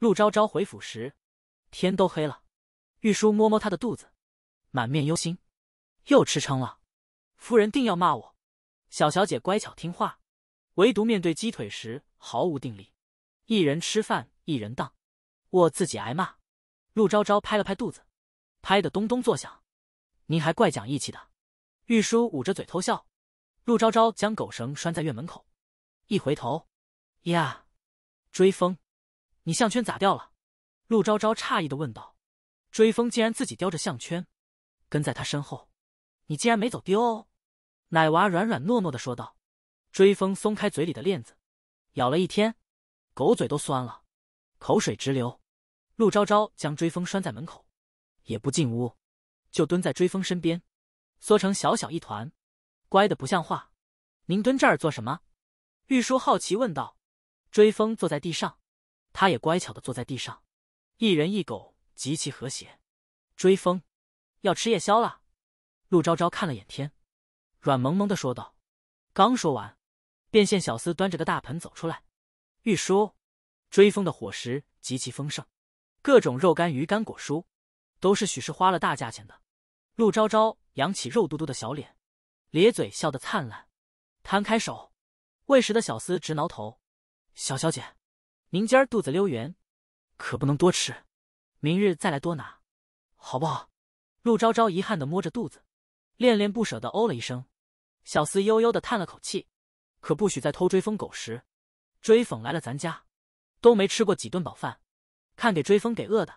陆昭昭回府时，天都黑了。玉叔摸摸她的肚子，满面忧心，又吃撑了。夫人定要骂我。小小姐乖巧听话，唯独面对鸡腿时毫无定力。一人吃饭一人当，我自己挨骂。陆昭昭拍了拍肚子，拍得咚咚作响。您还怪讲义气的。玉叔捂着嘴偷笑。陆昭昭将狗绳拴在院门口，一回头，呀，追风。你项圈咋掉了？陆昭昭诧异的问道。追风竟然自己叼着项圈，跟在他身后。你竟然没走丢？哦？奶娃软软糯糯的说道。追风松开嘴里的链子，咬了一天，狗嘴都酸了，口水直流。陆昭昭将追风拴在门口，也不进屋，就蹲在追风身边，缩成小小一团，乖的不像话。您蹲这儿做什么？玉叔好奇问道。追风坐在地上。他也乖巧的坐在地上，一人一狗极其和谐。追风，要吃夜宵了。陆昭昭看了眼天，软萌萌的说道。刚说完，便见小厮端着个大盆走出来。玉叔，追风的伙食极其丰盛，各种肉干、鱼干、果蔬，都是许氏花了大价钱的。陆昭昭扬起肉嘟嘟的小脸，咧嘴笑得灿烂，摊开手。喂食的小厮直挠头，小小姐。您今儿肚子溜圆，可不能多吃，明日再来多拿，好不好？陆昭昭遗憾的摸着肚子，恋恋不舍的哦了一声。小厮悠悠的叹了口气，可不许再偷追风狗食。追风来了咱家，都没吃过几顿饱饭，看给追风给饿的，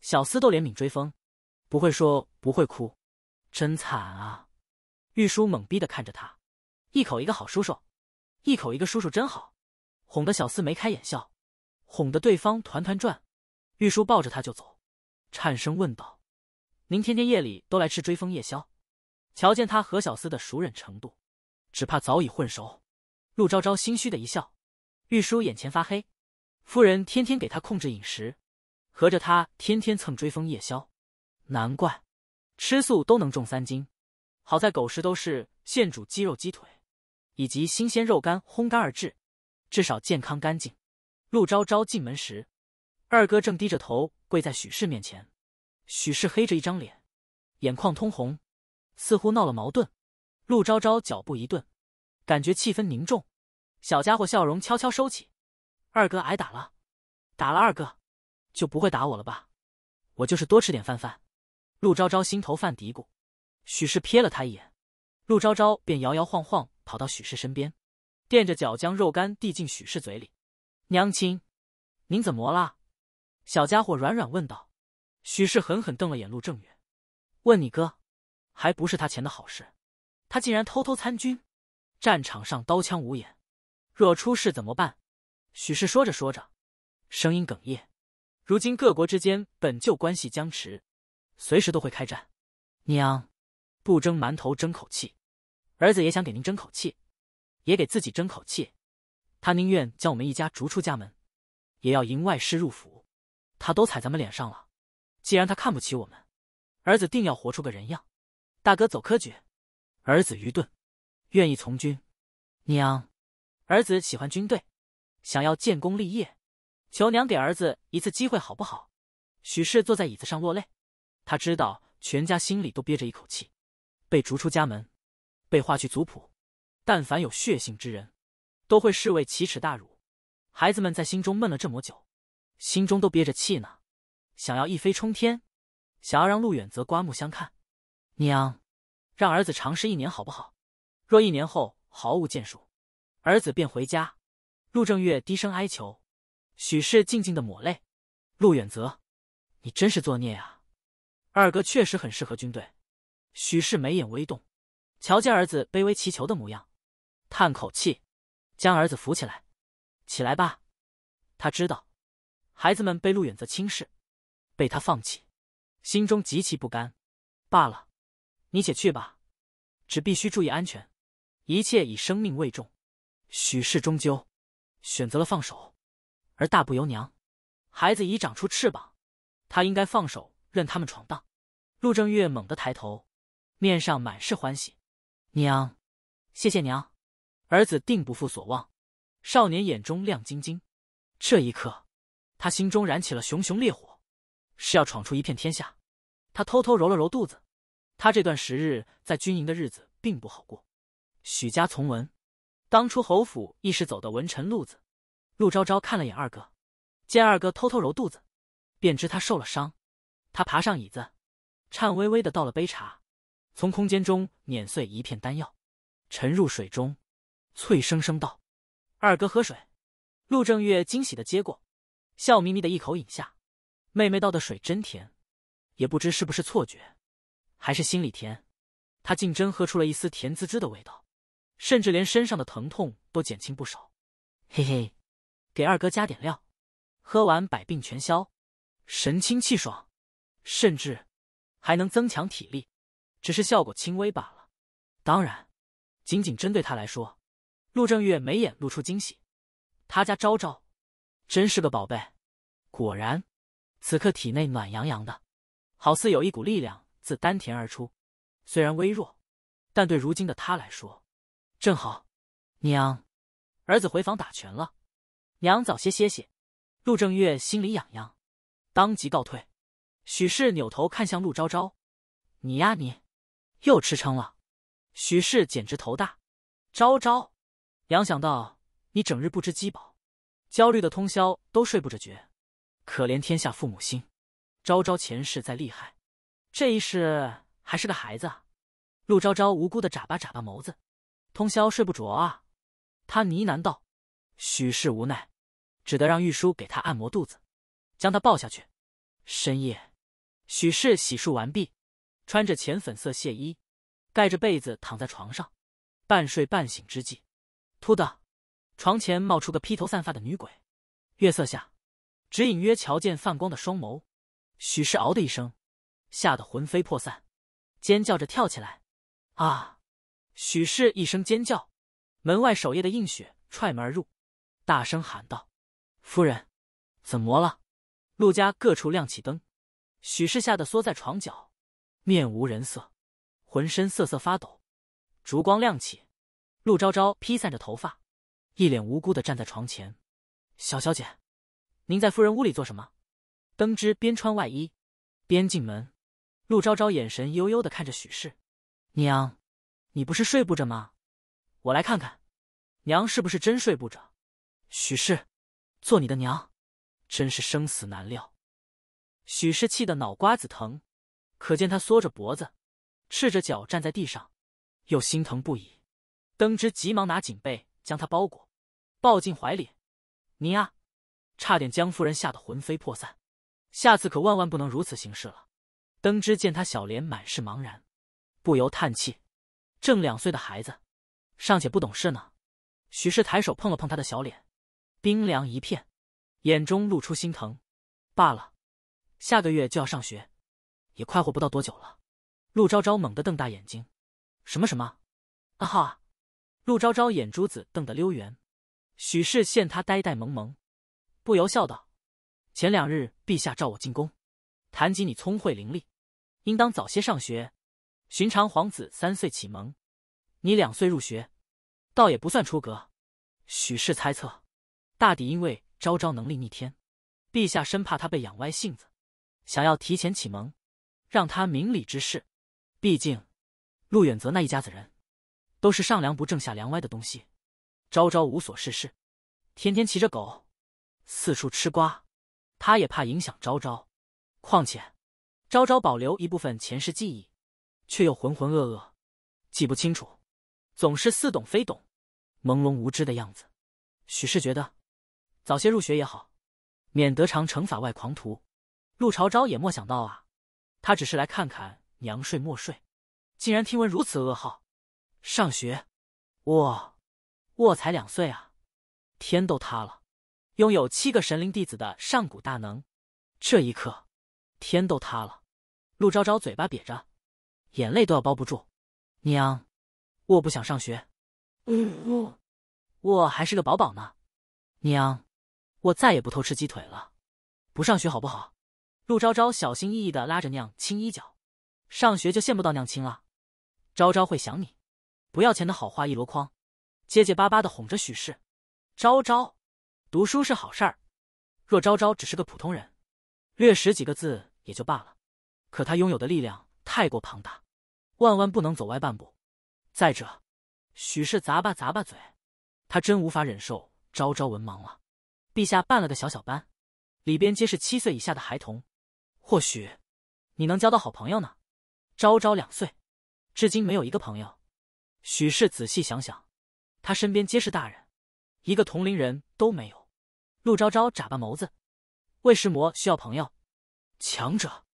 小厮都怜悯追风，不会说不会哭，真惨啊！玉叔懵逼的看着他，一口一个好叔叔，一口一个叔叔真好，哄得小厮眉开眼笑。哄得对方团团转，玉叔抱着他就走，颤声问道：“您天天夜里都来吃追风夜宵？瞧见他和小厮的熟稔程度，只怕早已混熟。”陆昭昭心虚的一笑，玉叔眼前发黑：“夫人天天给他控制饮食，合着他天天蹭追风夜宵，难怪吃素都能重三斤。好在狗食都是现煮鸡肉鸡腿，以及新鲜肉干烘干而制，至少健康干净。”陆昭昭进门时，二哥正低着头跪在许氏面前，许氏黑着一张脸，眼眶通红，似乎闹了矛盾。陆昭昭脚步一顿，感觉气氛凝重，小家伙笑容悄悄收起。二哥挨打了，打了二哥，就不会打我了吧？我就是多吃点饭饭。陆昭昭心头犯嘀咕。许氏瞥了他一眼，陆昭昭便摇摇晃晃跑到许氏身边，垫着脚将肉干递进许氏嘴里。娘亲，您怎么了？小家伙软软问道。许氏狠狠瞪了眼陆正远，问你哥，还不是他前的好事？他竟然偷偷参军，战场上刀枪无眼，若出事怎么办？许氏说着说着，声音哽咽。如今各国之间本就关系僵持，随时都会开战。娘，不争馒头争口气，儿子也想给您争口气，也给自己争口气。他宁愿将我们一家逐出家门，也要迎外师入府，他都踩咱们脸上了。既然他看不起我们，儿子定要活出个人样。大哥走科举，儿子愚钝，愿意从军。娘，儿子喜欢军队，想要建功立业，求娘给儿子一次机会好不好？许氏坐在椅子上落泪，他知道全家心里都憋着一口气，被逐出家门，被划去族谱，但凡有血性之人。都会视为奇耻大辱，孩子们在心中闷了这么久，心中都憋着气呢，想要一飞冲天，想要让陆远泽刮目相看。娘，让儿子尝试一年好不好？若一年后毫无建树，儿子便回家。陆正月低声哀求，许氏静静的抹泪。陆远泽，你真是作孽啊！二哥确实很适合军队。许氏眉眼微动，瞧见儿子卑微祈求的模样，叹口气。将儿子扶起来，起来吧。他知道，孩子们被陆远泽轻视，被他放弃，心中极其不甘。罢了，你且去吧，只必须注意安全，一切以生命为重。许氏终究选择了放手，而大不由娘。孩子已长出翅膀，他应该放手，任他们闯荡。陆正月猛地抬头，面上满是欢喜。娘，谢谢娘。儿子定不负所望，少年眼中亮晶晶。这一刻，他心中燃起了熊熊烈火，是要闯出一片天下。他偷偷揉了揉肚子，他这段时日在军营的日子并不好过。许家从文，当初侯府亦是走的文臣路子。陆昭昭看了眼二哥，见二哥偷偷揉肚子，便知他受了伤。他爬上椅子，颤巍巍的倒了杯茶，从空间中碾碎一片丹药，沉入水中。脆生生道：“二哥喝水。”陆正月惊喜的接过，笑眯眯的一口饮下。妹妹倒的水真甜，也不知是不是错觉，还是心里甜，他竟真喝出了一丝甜滋滋的味道，甚至连身上的疼痛都减轻不少。嘿嘿，给二哥加点料，喝完百病全消，神清气爽，甚至还能增强体力，只是效果轻微罢了。当然，仅仅针对他来说。陆正月眉眼露出惊喜，他家昭昭真是个宝贝，果然，此刻体内暖洋洋的，好似有一股力量自丹田而出，虽然微弱，但对如今的他来说，正好。娘，儿子回房打拳了，娘早些歇歇。陆正月心里痒痒，当即告退。许氏扭头看向陆昭昭：“你呀你，又吃撑了。”许氏简直头大，昭昭。娘想到你整日不知饥饱，焦虑的通宵都睡不着觉，可怜天下父母心。昭昭前世再厉害，这一世还是个孩子。陆昭昭无辜的眨巴眨巴眸子，通宵睡不着啊。他呢喃道：“许氏无奈，只得让玉叔给他按摩肚子，将他抱下去。深夜，许氏洗漱完毕，穿着浅粉色亵衣，盖着被子躺在床上，半睡半醒之际。”突的，床前冒出个披头散发的女鬼，月色下，只隐约瞧见泛光的双眸。许氏嗷的一声，吓得魂飞魄散，尖叫着跳起来。啊！许氏一声尖叫，门外守夜的映雪踹门而入，大声喊道：“夫人，怎么了？”陆家各处亮起灯，许氏吓得缩在床角，面无人色，浑身瑟瑟发抖。烛光亮起。陆昭昭披散着头发，一脸无辜的站在床前。小小姐，您在夫人屋里做什么？登枝边穿外衣，边进门。陆昭昭眼神幽幽的看着许氏：“娘，你不是睡不着吗？我来看看，娘是不是真睡不着？”许氏，做你的娘，真是生死难料。许氏气得脑瓜子疼，可见他缩着脖子，赤着脚站在地上，又心疼不已。登之急忙拿锦被将他包裹，抱进怀里。你啊，差点将夫人吓得魂飞魄散。下次可万万不能如此行事了。登之见他小脸满是茫然，不由叹气。正两岁的孩子，尚且不懂事呢。许氏抬手碰了碰他的小脸，冰凉一片，眼中露出心疼。罢了，下个月就要上学，也快活不到多久了。陆昭昭猛地瞪大眼睛：“什么什么？啊哈？”陆昭昭眼珠子瞪得溜圆，许氏见他呆呆萌萌，不由笑道：“前两日陛下召我进宫，谈及你聪慧伶俐，应当早些上学。寻常皇子三岁启蒙，你两岁入学，倒也不算出格。”许氏猜测，大抵因为昭昭能力逆天，陛下生怕他被养歪性子，想要提前启蒙，让他明理之事。毕竟，陆远泽那一家子人。都是上梁不正下梁歪的东西，朝朝无所事事，天天骑着狗，四处吃瓜。他也怕影响朝朝。况且朝朝保留一部分前世记忆，却又浑浑噩噩，记不清楚，总是似懂非懂，朦胧无知的样子。许是觉得早些入学也好，免得长城法外狂徒。陆朝朝也莫想到啊，他只是来看看娘睡没睡，竟然听闻如此噩耗。上学，我，我才两岁啊！天都塌了！拥有七个神灵弟子的上古大能，这一刻，天都塌了！陆昭昭嘴巴瘪着，眼泪都要包不住。娘，我不想上学。呜呜，我还是个宝宝呢。娘，我再也不偷吃鸡腿了。不上学好不好？陆昭昭小心翼翼的拉着娘青衣角，上学就见不到娘亲了。昭昭会想你。不要钱的好话一箩筐，结结巴巴的哄着许氏。昭昭，读书是好事儿。若昭昭只是个普通人，略识几个字也就罢了。可他拥有的力量太过庞大，万万不能走歪半步。再者，许氏咂吧咂吧嘴，他真无法忍受昭昭文盲了。陛下办了个小小班，里边皆是七岁以下的孩童。或许，你能交到好朋友呢。昭昭两岁，至今没有一个朋友。许氏仔细想想，他身边皆是大人，一个同龄人都没有。陆昭昭眨巴眸子，魏世魔需要朋友，强者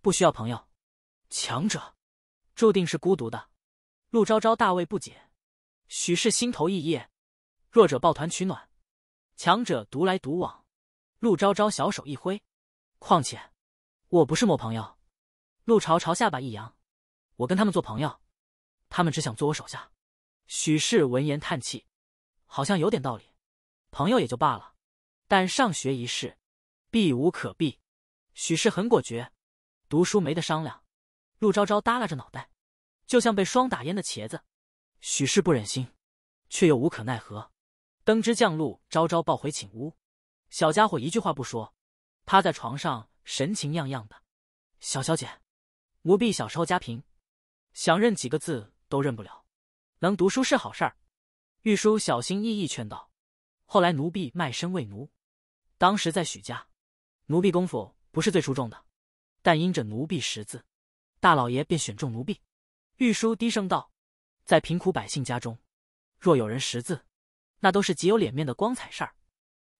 不需要朋友，强者注定是孤独的。陆昭昭大为不解，许氏心头一噎，弱者抱团取暖，强者独来独往。陆昭昭小手一挥，况且我不是某朋友。陆朝朝下巴一扬，我跟他们做朋友。他们只想做我手下。许氏闻言叹气，好像有点道理。朋友也就罢了，但上学一事，避无可避。许氏很果决，读书没得商量。陆昭昭耷拉着脑袋，就像被霜打蔫的茄子。许氏不忍心，却又无可奈何，登之将陆昭昭抱回寝屋。小家伙一句话不说，趴在床上，神情样样的。小小姐，奴婢小时候家贫，想认几个字。都认不了，能读书是好事。玉书小心翼翼劝道：“后来奴婢卖身为奴，当时在许家，奴婢功夫不是最出众的，但因着奴婢识字，大老爷便选中奴婢。”玉书低声道：“在贫苦百姓家中，若有人识字，那都是极有脸面的光彩事儿。”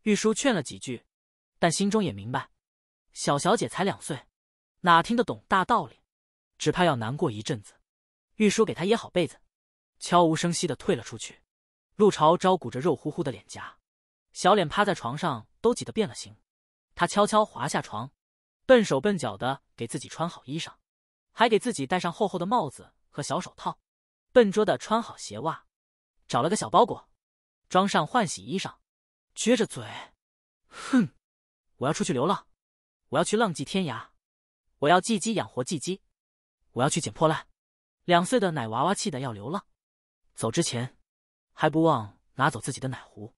玉书劝了几句，但心中也明白，小小姐才两岁，哪听得懂大道理，只怕要难过一阵子。玉叔给他掖好被子，悄无声息的退了出去。陆朝朝鼓着肉乎乎的脸颊，小脸趴在床上都挤得变了形。他悄悄滑下床，笨手笨脚的给自己穿好衣裳，还给自己戴上厚厚的帽子和小手套，笨拙的穿好鞋袜，找了个小包裹，装上换洗衣裳，撅着嘴，哼，我要出去流浪，我要去浪迹天涯，我要寄鸡养活寄鸡，我要去捡破烂。两岁的奶娃娃气得要流浪，走之前还不忘拿走自己的奶壶。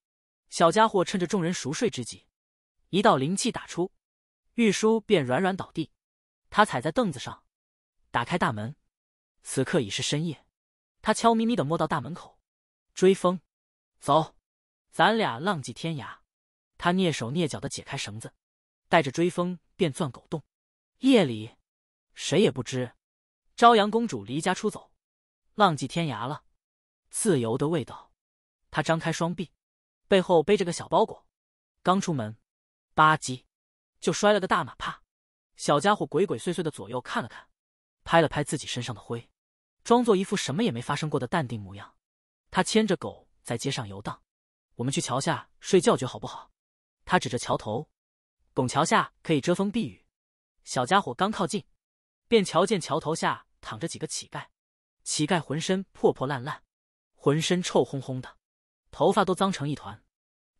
小家伙趁着众人熟睡之际，一道灵气打出，玉书便软软倒地。他踩在凳子上，打开大门。此刻已是深夜，他悄咪咪的摸到大门口，追风，走，咱俩浪迹天涯。他蹑手蹑脚的解开绳子，带着追风便钻狗洞。夜里，谁也不知。朝阳公主离家出走，浪迹天涯了，自由的味道。她张开双臂，背后背着个小包裹，刚出门，吧唧就摔了个大马趴。小家伙鬼鬼祟祟的左右看了看，拍了拍自己身上的灰，装作一副什么也没发生过的淡定模样。他牵着狗在街上游荡，我们去桥下睡觉觉好不好？他指着桥头，拱桥下可以遮风避雨。小家伙刚靠近，便瞧见桥头下。躺着几个乞丐，乞丐浑身破破烂烂，浑身臭烘烘的，头发都脏成一团。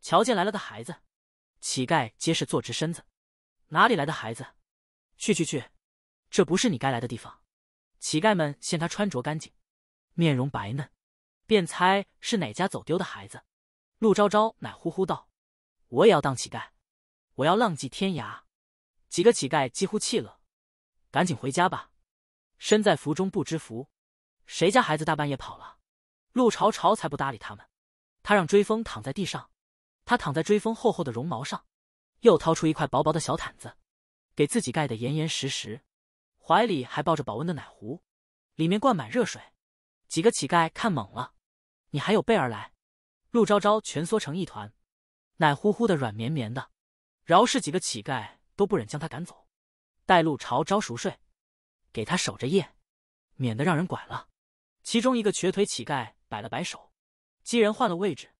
瞧见来了个孩子，乞丐皆是坐直身子。哪里来的孩子？去去去，这不是你该来的地方。乞丐们见他穿着干净，面容白嫩，便猜是哪家走丢的孩子。陆昭昭奶呼呼道：“我也要当乞丐，我要浪迹天涯。”几个乞丐几乎气了：“赶紧回家吧。”身在福中不知福，谁家孩子大半夜跑了？陆朝朝才不搭理他们。他让追风躺在地上，他躺在追风厚厚的绒毛上，又掏出一块薄薄的小毯子，给自己盖得严严实实，怀里还抱着保温的奶壶，里面灌满热水。几个乞丐看懵了，你还有备而来？陆昭昭蜷缩成一团，奶呼呼的，软绵绵的，饶是几个乞丐都不忍将他赶走，待陆朝朝熟睡。给他守着夜，免得让人拐了。其中一个瘸腿乞丐摆了摆手，几人换了位置，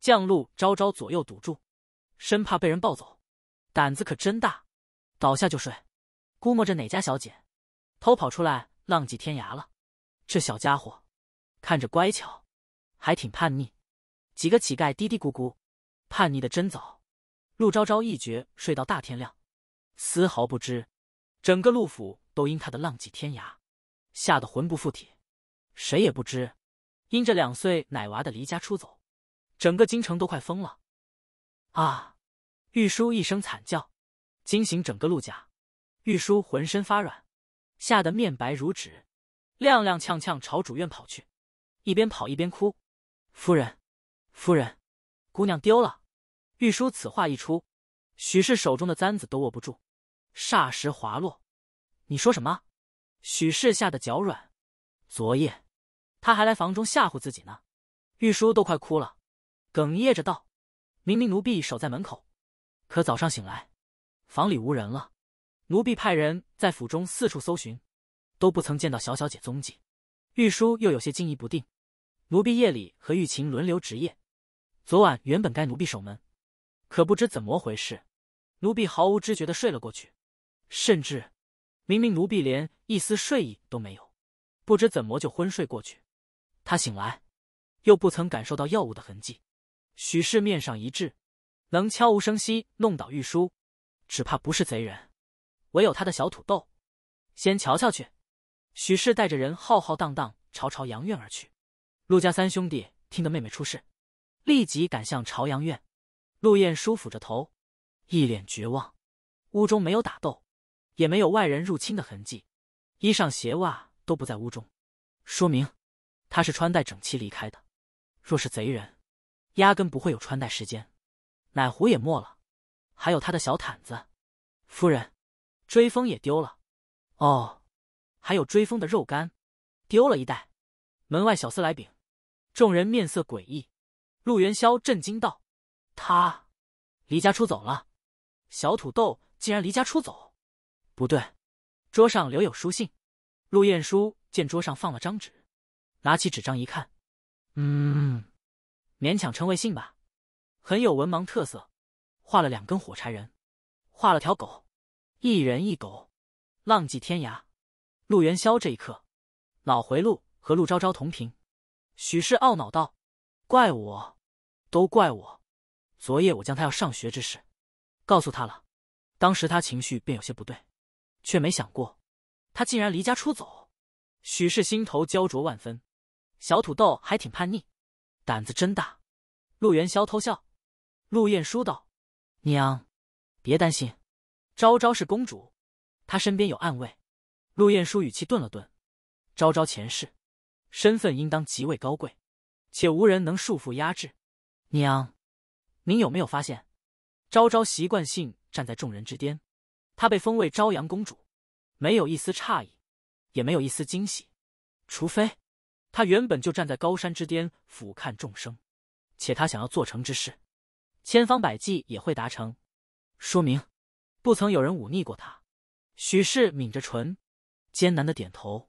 将陆朝朝左右堵住，生怕被人抱走。胆子可真大，倒下就睡。估摸着哪家小姐偷跑出来浪迹天涯了？这小家伙看着乖巧，还挺叛逆。几个乞丐嘀嘀咕咕，叛逆的真早。陆昭昭一觉睡到大天亮，丝毫不知，整个陆府。都因他的浪迹天涯，吓得魂不附体。谁也不知，因这两岁奶娃的离家出走，整个京城都快疯了。啊！玉书一声惨叫，惊醒整个陆家。玉书浑身发软，吓得面白如纸，踉踉跄跄朝主院跑去，一边跑一边哭：“夫人，夫人，姑娘丢了！”玉书此话一出，许氏手中的簪子都握不住，霎时滑落。你说什么？许氏吓得脚软。昨夜，他还来房中吓唬自己呢。玉书都快哭了，哽咽着道：“明明奴婢守在门口，可早上醒来，房里无人了。奴婢派人在府中四处搜寻，都不曾见到小小姐踪迹。”玉书又有些惊疑不定：“奴婢夜里和玉琴轮流值夜，昨晚原本该奴婢守门，可不知怎么回事，奴婢毫无知觉的睡了过去，甚至……”明明奴婢连一丝睡意都没有，不知怎么就昏睡过去。他醒来，又不曾感受到药物的痕迹。许氏面上一滞，能悄无声息弄倒玉书，只怕不是贼人，唯有他的小土豆。先瞧瞧去。许氏带着人浩浩荡荡朝朝阳院而去。陆家三兄弟听得妹妹出事，立即赶向朝阳院。陆晏舒抚着头，一脸绝望。屋中没有打斗。也没有外人入侵的痕迹，衣裳鞋袜都不在屋中，说明他是穿戴整齐离开的。若是贼人，压根不会有穿戴时间。奶壶也没了，还有他的小毯子，夫人，追风也丢了。哦，还有追风的肉干，丢了一袋。门外小厮来禀，众人面色诡异。陆元宵震惊道：“他离家出走了，小土豆竟然离家出走！”不对，桌上留有书信。陆晏书见桌上放了张纸，拿起纸张一看，嗯，勉强称为信吧，很有文盲特色，画了两根火柴人，画了条狗，一人一狗，浪迹天涯。陆元宵这一刻，脑回路和陆昭昭同频，许氏懊恼道：“怪我，都怪我，昨夜我将他要上学之事告诉他了，当时他情绪便有些不对。”却没想过，他竟然离家出走。许氏心头焦灼万分，小土豆还挺叛逆，胆子真大。陆元宵偷笑。陆晏书道：“娘，别担心，昭昭是公主，她身边有暗卫。”陆晏书语气顿了顿：“昭昭前世身份应当极为高贵，且无人能束缚压制。娘，您有没有发现，昭昭习惯性站在众人之巅？”她被封为朝阳公主，没有一丝诧异，也没有一丝惊喜，除非，她原本就站在高山之巅俯瞰众生，且她想要做成之事，千方百计也会达成，说明，不曾有人忤逆过他。许氏抿着唇，艰难的点头。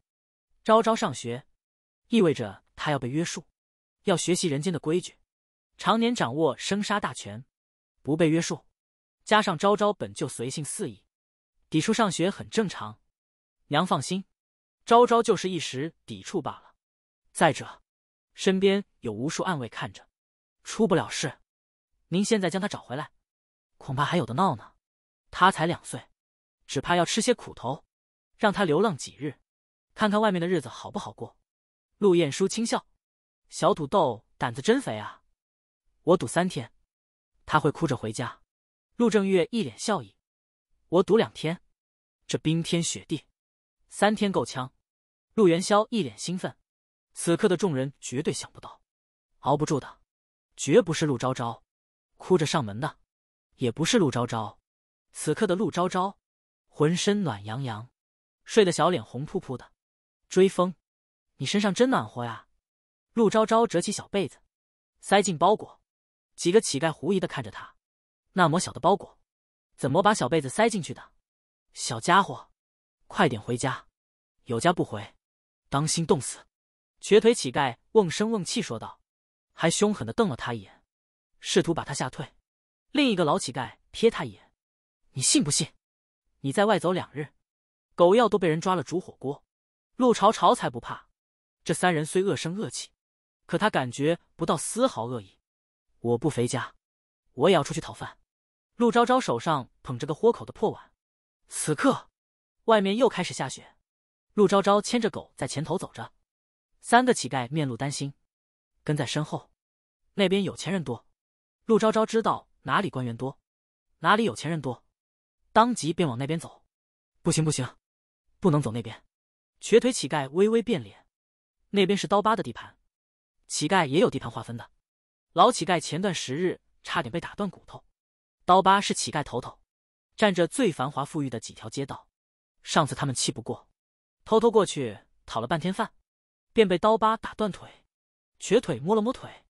昭昭上学，意味着他要被约束，要学习人间的规矩，常年掌握生杀大权，不被约束，加上昭昭本就随性肆意。抵触上学很正常，娘放心，昭昭就是一时抵触罢了。再者，身边有无数暗卫看着，出不了事。您现在将他找回来，恐怕还有的闹呢。他才两岁，只怕要吃些苦头。让他流浪几日，看看外面的日子好不好过。陆晏书轻笑：“小土豆胆子真肥啊！”我赌三天，他会哭着回家。陆正月一脸笑意。我赌两天，这冰天雪地，三天够呛。陆元宵一脸兴奋。此刻的众人绝对想不到，熬不住的，绝不是陆昭昭，哭着上门的，也不是陆昭昭。此刻的陆昭昭，浑身暖洋洋，睡得小脸红扑扑的。追风，你身上真暖和呀。陆昭昭折起小被子，塞进包裹。几个乞丐狐疑的看着他，那么小的包裹。怎么把小被子塞进去的？小家伙，快点回家，有家不回，当心冻死！瘸腿乞丐瓮声瓮气说道，还凶狠的瞪了他一眼，试图把他吓退。另一个老乞丐瞥他一眼：“你信不信？你在外走两日，狗药都被人抓了煮火锅。”陆朝朝才不怕。这三人虽恶声恶气，可他感觉不到丝毫恶意。我不回家，我也要出去讨饭。陆昭昭手上捧着个豁口的破碗，此刻，外面又开始下雪。陆昭昭牵着狗在前头走着，三个乞丐面露担心，跟在身后。那边有钱人多，陆昭昭知道哪里官员多，哪里有钱人多，当即便往那边走。不行不行，不能走那边。瘸腿乞丐微微变脸，那边是刀疤的地盘，乞丐也有地盘划分的。老乞丐前段时日差点被打断骨头。刀疤是乞丐头头，占着最繁华富裕的几条街道。上次他们气不过，偷偷过去讨了半天饭，便被刀疤打断腿，瘸腿摸了摸腿，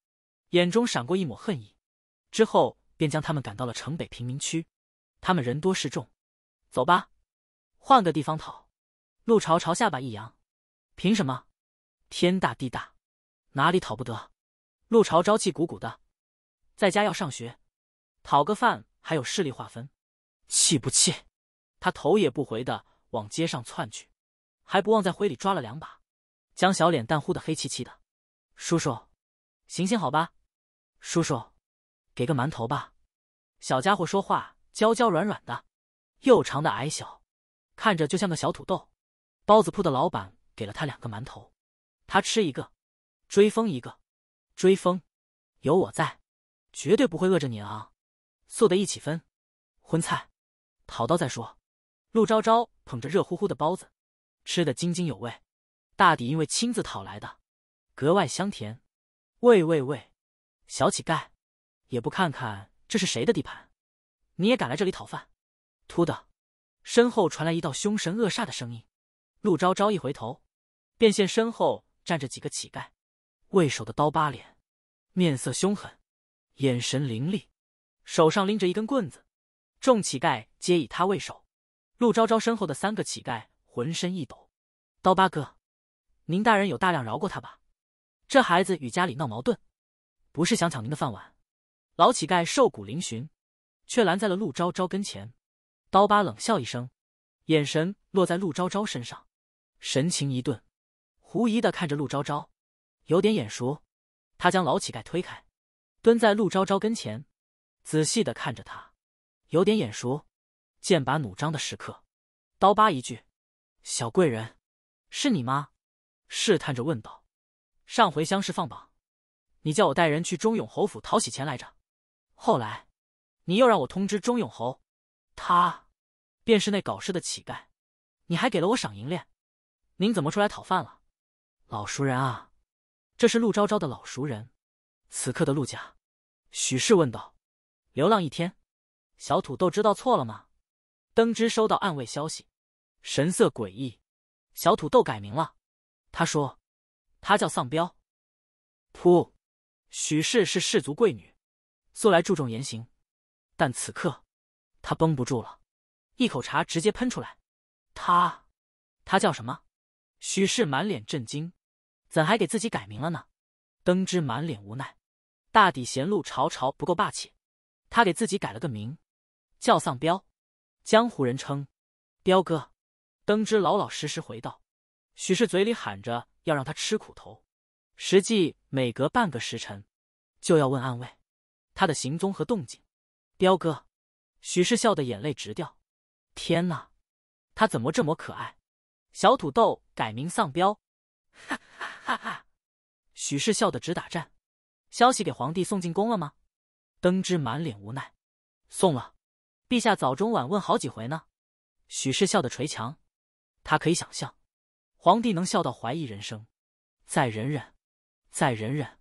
眼中闪过一抹恨意，之后便将他们赶到了城北贫民区。他们人多势众，走吧，换个地方讨。陆潮朝下巴一扬：“凭什么？天大地大，哪里讨不得？”陆潮朝气鼓鼓的，在家要上学。讨个饭，还有势力划分，气不气？他头也不回的往街上窜去，还不忘在灰里抓了两把，将小脸蛋糊的黑漆漆的。叔叔，行行好吧，叔叔，给个馒头吧。小家伙说话娇娇软软的，又长的矮小，看着就像个小土豆。包子铺的老板给了他两个馒头，他吃一个，追风一个，追风，有我在，绝对不会饿着你啊。素的一起分，荤菜，讨到再说。陆昭昭捧着热乎乎的包子，吃得津津有味。大抵因为亲自讨来的，格外香甜。喂喂喂，小乞丐，也不看看这是谁的地盘，你也敢来这里讨饭？突的，身后传来一道凶神恶煞的声音。陆昭昭一回头，便现身后站着几个乞丐，为首的刀疤脸，面色凶狠，眼神凌厉。手上拎着一根棍子，众乞丐皆以他为首。陆昭昭身后的三个乞丐浑身一抖：“刀疤哥，您大人有大量，饶过他吧。这孩子与家里闹矛盾，不是想抢您的饭碗。”老乞丐瘦骨嶙峋，却拦在了陆昭昭跟前。刀疤冷笑一声，眼神落在陆昭昭身上，神情一顿，狐疑的看着陆昭昭，有点眼熟。他将老乞丐推开，蹲在陆昭昭跟前。仔细的看着他，有点眼熟。剑拔弩张的时刻，刀疤一句：“小贵人，是你吗？”试探着问道。上回乡试放榜，你叫我带人去钟永侯府讨喜钱来着。后来，你又让我通知钟永侯，他便是那搞事的乞丐。你还给了我赏银链。您怎么出来讨饭了？老熟人啊，这是陆昭昭的老熟人。此刻的陆家，许氏问道。流浪一天，小土豆知道错了吗？登之收到暗卫消息，神色诡异。小土豆改名了，他说他叫丧彪。噗！许氏是氏族贵女，素来注重言行，但此刻他绷不住了，一口茶直接喷出来。他，他叫什么？许氏满脸震惊，怎还给自己改名了呢？登之满脸无奈，大抵嫌路朝朝不够霸气。他给自己改了个名，叫丧彪，江湖人称彪哥。登之老老实实回道，许氏嘴里喊着要让他吃苦头，实际每隔半个时辰就要问暗卫他的行踪和动静。彪哥，许氏笑得眼泪直掉，天哪，他怎么这么可爱？小土豆改名丧彪，哈哈哈哈！许氏笑得直打颤。消息给皇帝送进宫了吗？登之满脸无奈，送了。陛下早中晚问好几回呢。许氏笑得捶墙，他可以想象，皇帝能笑到怀疑人生。再忍忍，再忍忍。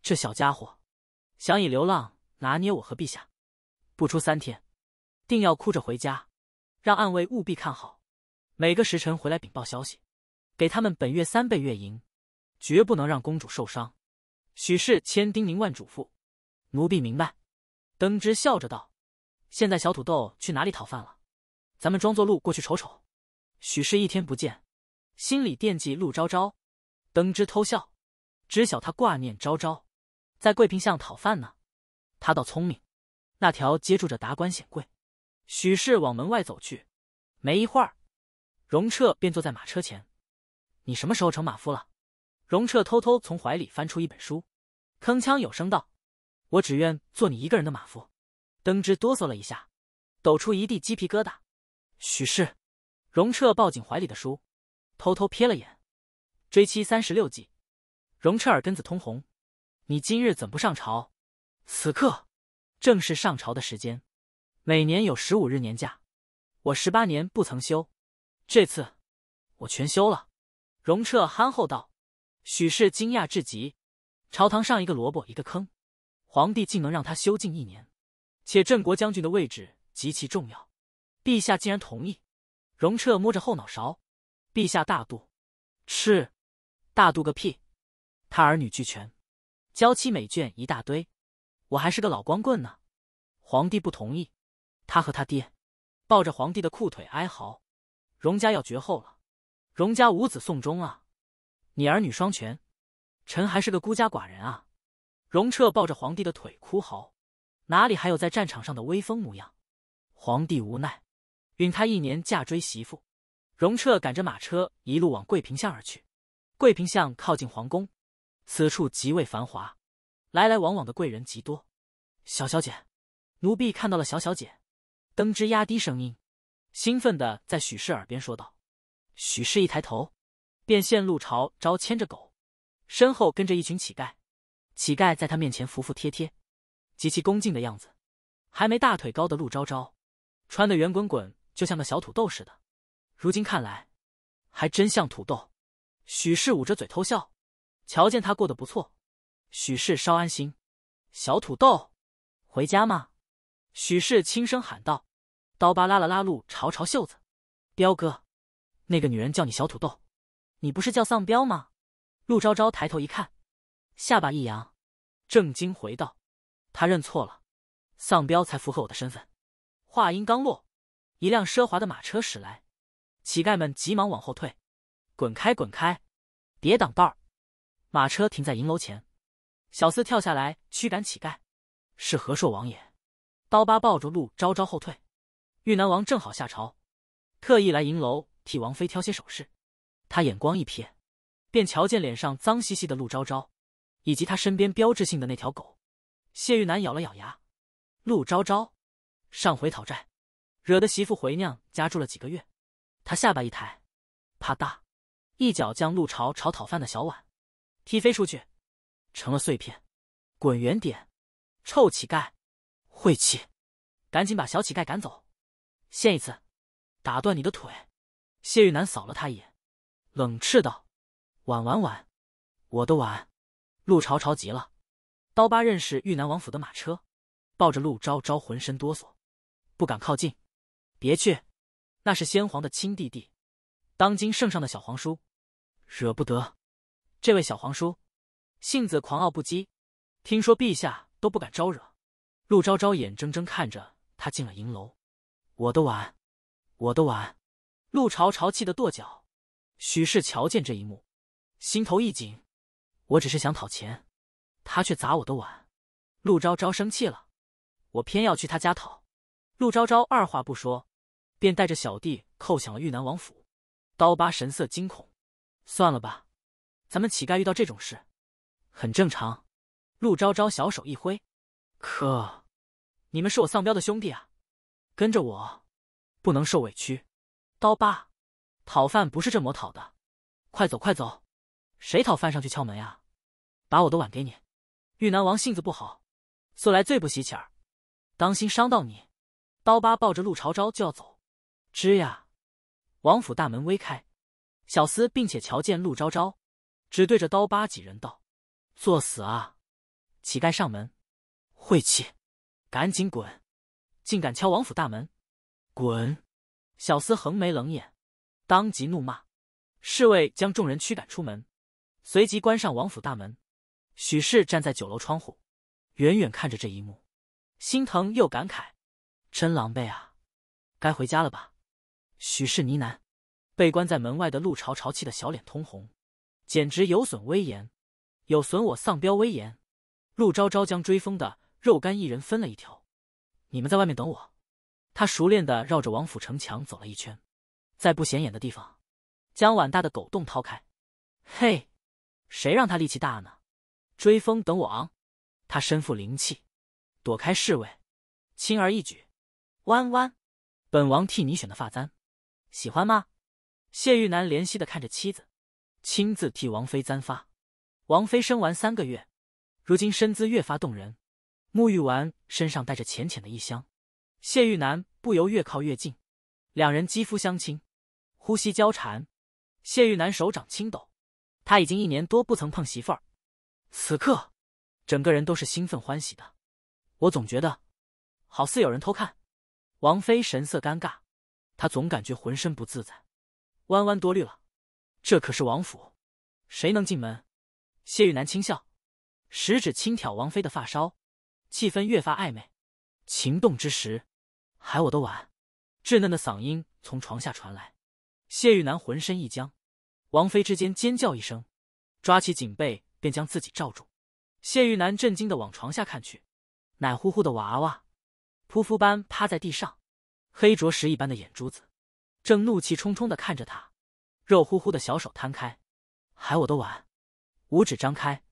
这小家伙想以流浪拿捏我和陛下，不出三天，定要哭着回家。让暗卫务必看好，每个时辰回来禀报消息，给他们本月三倍月银，绝不能让公主受伤。许氏千叮咛万嘱咐，奴婢明白。登之笑着道：“现在小土豆去哪里讨饭了？咱们装作路过去瞅瞅。”许氏一天不见，心里惦记陆昭昭。登之偷笑，知晓他挂念昭昭，在桂平巷讨饭呢。他倒聪明，那条接住着达官显贵。许氏往门外走去，没一会儿，荣彻便坐在马车前。你什么时候成马夫了？荣彻偷偷从怀里翻出一本书，铿锵有声道。我只愿做你一个人的马夫，登之哆嗦了一下，抖出一地鸡皮疙瘩。许氏，荣彻抱紧怀里的书，偷偷瞥了眼，《追妻三十六计》。荣彻耳根子通红，你今日怎不上朝？此刻，正是上朝的时间。每年有十五日年假，我十八年不曾休，这次，我全休了。荣彻憨厚道。许氏惊讶至极，朝堂上一个萝卜一个坑。皇帝竟能让他休禁一年，且镇国将军的位置极其重要，陛下竟然同意。荣彻摸着后脑勺，陛下大度，是大度个屁！他儿女俱全，娇妻美眷一大堆，我还是个老光棍呢。皇帝不同意，他和他爹抱着皇帝的裤腿哀嚎，荣家要绝后了，荣家五子送终啊！你儿女双全，臣还是个孤家寡人啊！荣彻抱着皇帝的腿哭嚎，哪里还有在战场上的威风模样？皇帝无奈，允他一年嫁追媳妇。荣彻赶着马车一路往桂平巷而去。桂平巷靠近皇宫，此处极为繁华，来来往往的贵人极多。小小姐，奴婢看到了小小姐。登之压低声音，兴奋的在许氏耳边说道。许氏一抬头，便见陆朝朝牵着狗，身后跟着一群乞丐。乞丐在他面前服服帖帖，极其恭敬的样子。还没大腿高的陆昭昭，穿的圆滚滚，就像个小土豆似的。如今看来，还真像土豆。许氏捂着嘴偷笑，瞧见他过得不错，许氏稍安心。小土豆，回家吗？许氏轻声喊道。刀疤拉了拉陆朝朝袖子：“彪哥，那个女人叫你小土豆，你不是叫丧彪吗？”陆昭昭抬头一看。下巴一扬，正襟回道：“他认错了，丧彪才符合我的身份。”话音刚落，一辆奢华的马车驶来，乞丐们急忙往后退：“滚开，滚开，别挡道！”马车停在银楼前，小厮跳下来驱赶乞丐：“是何硕王爷。”刀疤抱着路，招招后退。豫南王正好下朝，特意来银楼替王妃挑些首饰。他眼光一瞥，便瞧见脸上脏兮兮的陆昭昭。以及他身边标志性的那条狗，谢玉南咬了咬牙，陆昭昭，上回讨债，惹得媳妇回娘家住了几个月。他下巴一抬，啪嗒，一脚将陆朝朝讨饭的小碗踢飞出去，成了碎片，滚远点，臭乞丐，晦气，赶紧把小乞丐赶走。现一次，打断你的腿。谢玉南扫了他一眼，冷斥道：“晚晚晚，我的晚。”陆朝朝急了，刀疤认识豫南王府的马车，抱着陆昭昭浑身哆嗦，不敢靠近。别去，那是先皇的亲弟弟，当今圣上的小皇叔，惹不得。这位小皇叔，性子狂傲不羁，听说陛下都不敢招惹。陆昭昭眼睁睁看着他进了银楼，我的碗，我的碗。陆朝朝气得跺脚。许氏瞧见这一幕，心头一紧。我只是想讨钱，他却砸我的碗。陆昭昭生气了，我偏要去他家讨。陆昭昭二话不说，便带着小弟叩响了豫南王府。刀疤神色惊恐：“算了吧，咱们乞丐遇到这种事，很正常。”陆昭昭小手一挥：“可，你们是我丧彪的兄弟啊，跟着我，不能受委屈。”刀疤：“讨饭不是这么讨的，快走快走，谁讨饭上去敲门呀？”把我的碗给你，玉南王性子不好，素来最不喜乞儿，当心伤到你。刀疤抱着陆朝朝就要走，吱呀，王府大门微开，小厮并且瞧见陆朝朝，只对着刀疤几人道：“作死啊，乞丐上门，晦气，赶紧滚！竟敢敲王府大门，滚！”小厮横眉冷眼，当即怒骂，侍卫将众人驱赶出门，随即关上王府大门。许氏站在酒楼窗户，远远看着这一幕，心疼又感慨：“真狼狈啊，该回家了吧？”许氏呢喃。被关在门外的陆朝朝气的小脸通红，简直有损威严，有损我丧彪威严。陆昭昭将追风的肉干一人分了一条：“你们在外面等我。”他熟练的绕着王府城墙走了一圈，在不显眼的地方，将碗大的狗洞掏开。嘿，谁让他力气大呢？追风等我昂，他身负灵气，躲开侍卫，轻而易举。弯弯，本王替你选的发簪，喜欢吗？谢玉南怜惜的看着妻子，亲自替王妃簪发。王妃生完三个月，如今身姿越发动人。沐浴完，身上带着浅浅的异香，谢玉南不由越靠越近，两人肌肤相亲，呼吸交缠。谢玉南手掌轻抖，他已经一年多不曾碰媳妇儿。此刻，整个人都是兴奋欢喜的。我总觉得，好似有人偷看。王妃神色尴尬，她总感觉浑身不自在。弯弯多虑了，这可是王府，谁能进门？谢玉南轻笑，食指轻挑王妃的发梢，气氛越发暧昧。情动之时，还我的碗。稚嫩的嗓音从床下传来，谢玉南浑身一僵，王妃之间尖叫一声，抓起颈背。便将自己罩住，谢玉楠震惊的往床下看去，奶乎乎的娃娃，匍匐般趴在地上，黑着石一般的眼珠子，正怒气冲冲的看着他，肉乎乎的小手摊开，还我的碗，五指张开，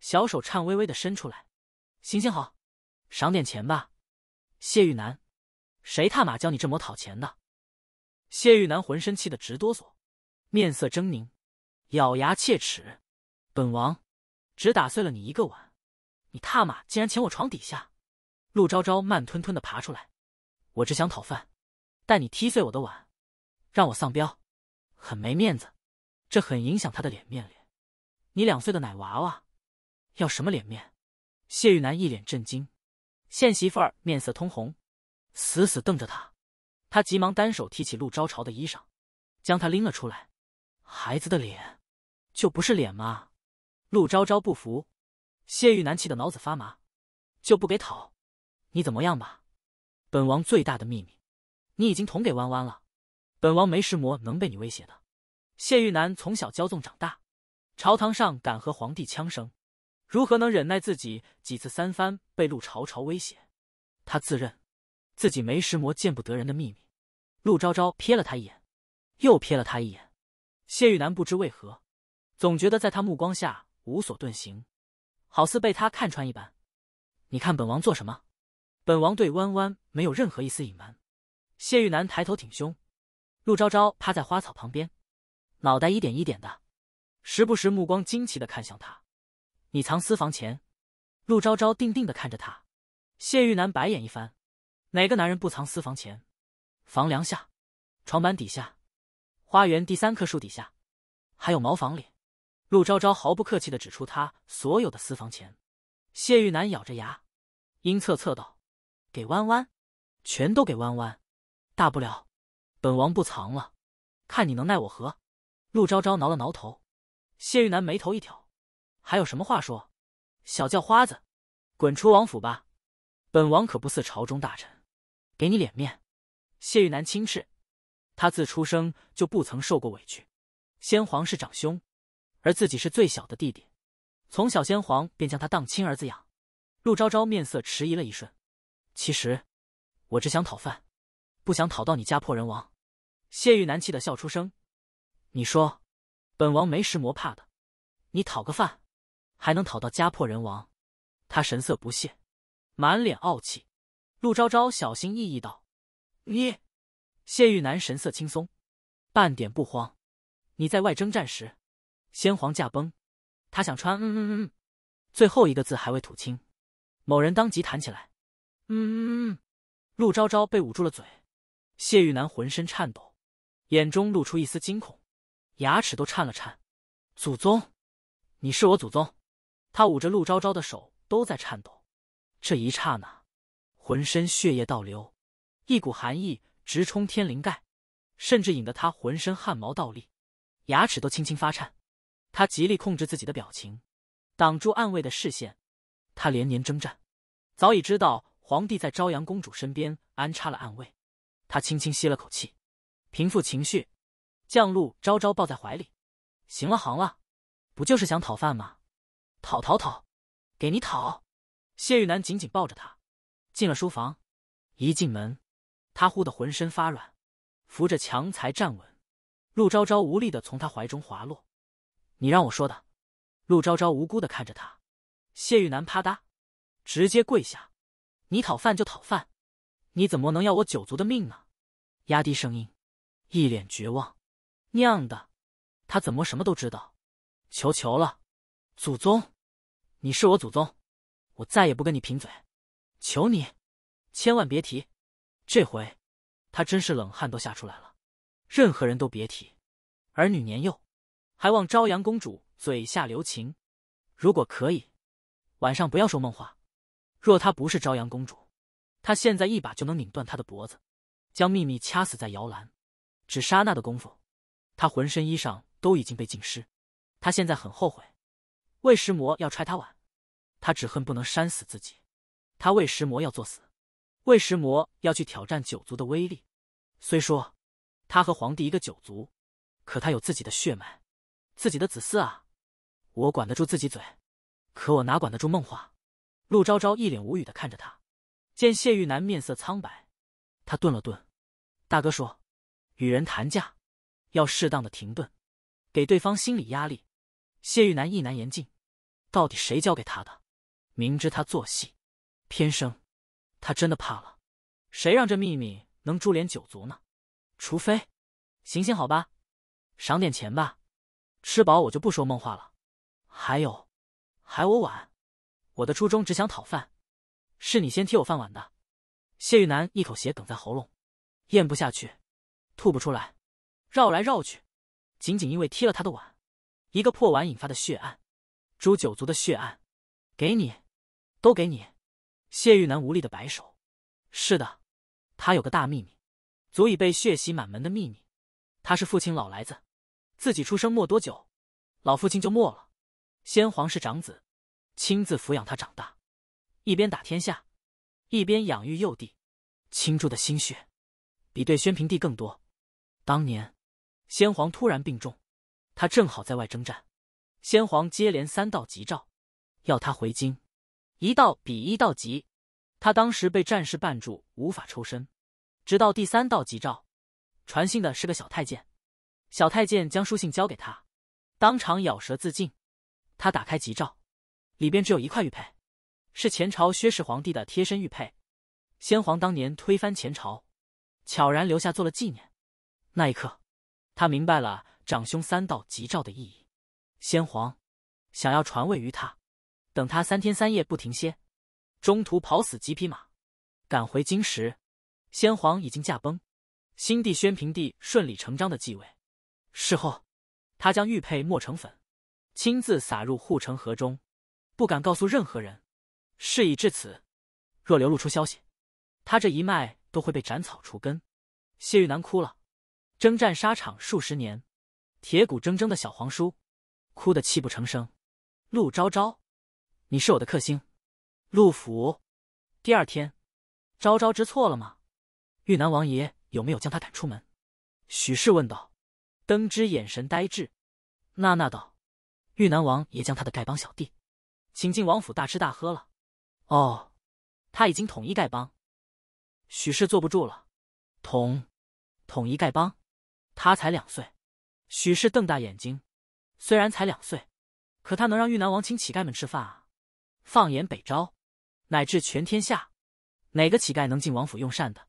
小手颤巍巍的伸出来，行行好，赏点钱吧，谢玉楠，谁他妈教你这么讨钱的？谢玉楠浑身气得直哆嗦，面色狰狞，咬牙切齿，本王。只打碎了你一个碗，你踏马竟然潜我床底下！陆昭昭慢吞吞的爬出来，我只想讨饭，但你踢碎我的碗，让我丧彪，很没面子，这很影响他的脸面脸。你两岁的奶娃娃，要什么脸面？谢玉南一脸震惊，现媳妇儿面色通红，死死瞪着他，他急忙单手提起陆昭朝的衣裳，将他拎了出来。孩子的脸，就不是脸吗？陆昭昭不服，谢玉南气得脑子发麻，就不给讨，你怎么样吧？本王最大的秘密，你已经捅给弯弯了，本王没石魔能被你威胁的。谢玉南从小骄纵长大，朝堂上敢和皇帝呛声，如何能忍耐自己几次三番被陆朝朝威胁？他自认自己没石魔见不得人的秘密。陆昭昭瞥了他一眼，又瞥了他一眼。谢玉南不知为何，总觉得在他目光下。无所遁形，好似被他看穿一般。你看本王做什么？本王对弯弯没有任何一丝隐瞒。谢玉南抬头挺胸，陆昭昭趴在花草旁边，脑袋一点一点的，时不时目光惊奇的看向他。你藏私房钱？陆昭昭定定的看着他。谢玉南白眼一翻，哪个男人不藏私房钱？房梁下，床板底下，花园第三棵树底下，还有茅房里。陆昭昭毫不客气的指出他所有的私房钱，谢玉南咬着牙，阴恻恻道：“给弯弯，全都给弯弯，大不了，本王不藏了，看你能奈我何。”陆昭昭挠了挠头，谢玉南眉头一挑：“还有什么话说？小叫花子，滚出王府吧！本王可不似朝中大臣，给你脸面。”谢玉南轻斥：“他自出生就不曾受过委屈，先皇是长兄。”而自己是最小的弟弟，从小先皇便将他当亲儿子养。陆昭昭面色迟疑了一瞬。其实，我只想讨饭，不想讨到你家破人亡。谢玉南气得笑出声：“你说，本王没什魔怕的，你讨个饭，还能讨到家破人亡？”他神色不屑，满脸傲气。陆昭昭小心翼翼道：“你。”谢玉南神色轻松，半点不慌：“你在外征战时。”先皇驾崩，他想穿，嗯嗯嗯，最后一个字还未吐清，某人当即弹起来，嗯嗯嗯，陆昭昭被捂住了嘴，谢玉南浑身颤抖，眼中露出一丝惊恐，牙齿都颤了颤。祖宗，你是我祖宗，他捂着陆昭昭的手都在颤抖，这一刹那，浑身血液倒流，一股寒意直冲天灵盖，甚至引得他浑身汗毛倒立，牙齿都轻轻发颤。他极力控制自己的表情，挡住暗卫的视线。他连年征战，早已知道皇帝在朝阳公主身边安插了暗卫。他轻轻吸了口气，平复情绪，将陆昭昭抱在怀里。行了，行了，不就是想讨饭吗？讨讨讨，给你讨。谢玉南紧紧抱着他，进了书房。一进门，他忽的浑身发软，扶着墙才站稳。陆昭昭无力的从他怀中滑落。你让我说的，陆昭昭无辜的看着他，谢玉南啪嗒，直接跪下。你讨饭就讨饭，你怎么能要我九族的命呢？压低声音，一脸绝望。娘的，他怎么什么都知道？求求了，祖宗，你是我祖宗，我再也不跟你贫嘴。求你，千万别提。这回，他真是冷汗都吓出来了。任何人都别提，儿女年幼。还望朝阳公主嘴下留情，如果可以，晚上不要说梦话。若她不是朝阳公主，她现在一把就能拧断她的脖子，将秘密掐死在摇篮。只刹那的功夫，她浑身衣裳都已经被浸湿。她现在很后悔，魏石魔要踹他碗，他只恨不能扇死自己。他魏石魔要作死，魏石魔要去挑战九族的威力。虽说他和皇帝一个九族，可他有自己的血脉。自己的子嗣啊，我管得住自己嘴，可我哪管得住梦话？陆昭昭一脸无语的看着他，见谢玉南面色苍白，他顿了顿，大哥说：“与人谈价，要适当的停顿，给对方心理压力。”谢玉南一难言尽，到底谁教给他的？明知他做戏，偏生他真的怕了。谁让这秘密能株连九族呢？除非，行行好吧，赏点钱吧。吃饱我就不说梦话了。还有，还我碗！我的初衷只想讨饭，是你先踢我饭碗的。谢玉南一口血梗在喉咙，咽不下去，吐不出来，绕来绕去，仅仅因为踢了他的碗，一个破碗引发的血案，诛九族的血案，给你，都给你。谢玉南无力的摆手。是的，他有个大秘密，足以被血洗满门的秘密。他是父亲老来子。自己出生没多久，老父亲就没了。先皇是长子，亲自抚养他长大，一边打天下，一边养育幼帝，倾注的心血比对宣平帝更多。当年，先皇突然病重，他正好在外征战，先皇接连三道急诏，要他回京，一道比一道急。他当时被战事绊住，无法抽身，直到第三道急诏，传信的是个小太监。小太监将书信交给他，当场咬舌自尽。他打开吉兆，里边只有一块玉佩，是前朝薛氏皇帝的贴身玉佩。先皇当年推翻前朝，悄然留下做了纪念。那一刻，他明白了长兄三道吉兆的意义。先皇想要传位于他，等他三天三夜不停歇，中途跑死几匹马，赶回京时，先皇已经驾崩，新帝宣平帝顺理成章的继位。事后，他将玉佩磨成粉，亲自撒入护城河中，不敢告诉任何人。事已至此，若流露出消息，他这一脉都会被斩草除根。谢玉南哭了，征战沙场数十年，铁骨铮铮的小皇叔，哭得泣不成声。陆昭昭，你是我的克星。陆府，第二天，昭昭知错了吗？玉南王爷有没有将他赶出门？许氏问道。登之眼神呆滞，娜娜道：“玉南王也将他的丐帮小弟，请进王府大吃大喝了。”哦，他已经统一丐帮。许氏坐不住了，统，统一丐帮，他才两岁。许氏瞪大眼睛，虽然才两岁，可他能让豫南王请乞丐们吃饭啊？放眼北朝，乃至全天下，哪个乞丐能进王府用膳的，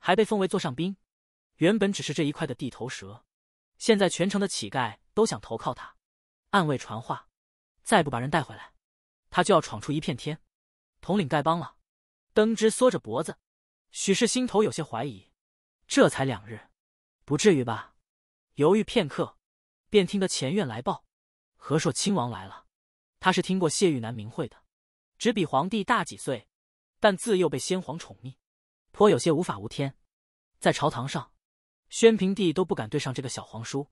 还被封为座上宾？原本只是这一块的地头蛇。现在全城的乞丐都想投靠他，暗卫传话，再不把人带回来，他就要闯出一片天，统领丐帮了。登之缩着脖子，许是心头有些怀疑，这才两日，不至于吧？犹豫片刻，便听得前院来报，和硕亲王来了。他是听过谢玉南名讳的，只比皇帝大几岁，但自幼被先皇宠溺，颇有些无法无天，在朝堂上。宣平帝都不敢对上这个小皇叔。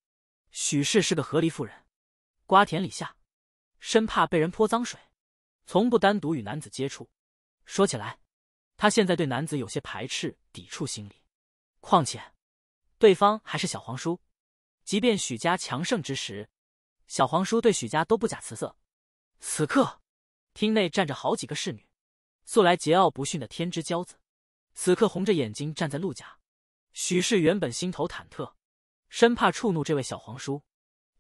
许氏是个和离妇人，瓜田李下，生怕被人泼脏水，从不单独与男子接触。说起来，他现在对男子有些排斥抵触心理。况且，对方还是小皇叔。即便许家强盛之时，小皇叔对许家都不假辞色。此刻，厅内站着好几个侍女，素来桀骜不驯的天之骄子，此刻红着眼睛站在陆家。许氏原本心头忐忑，生怕触怒这位小皇叔，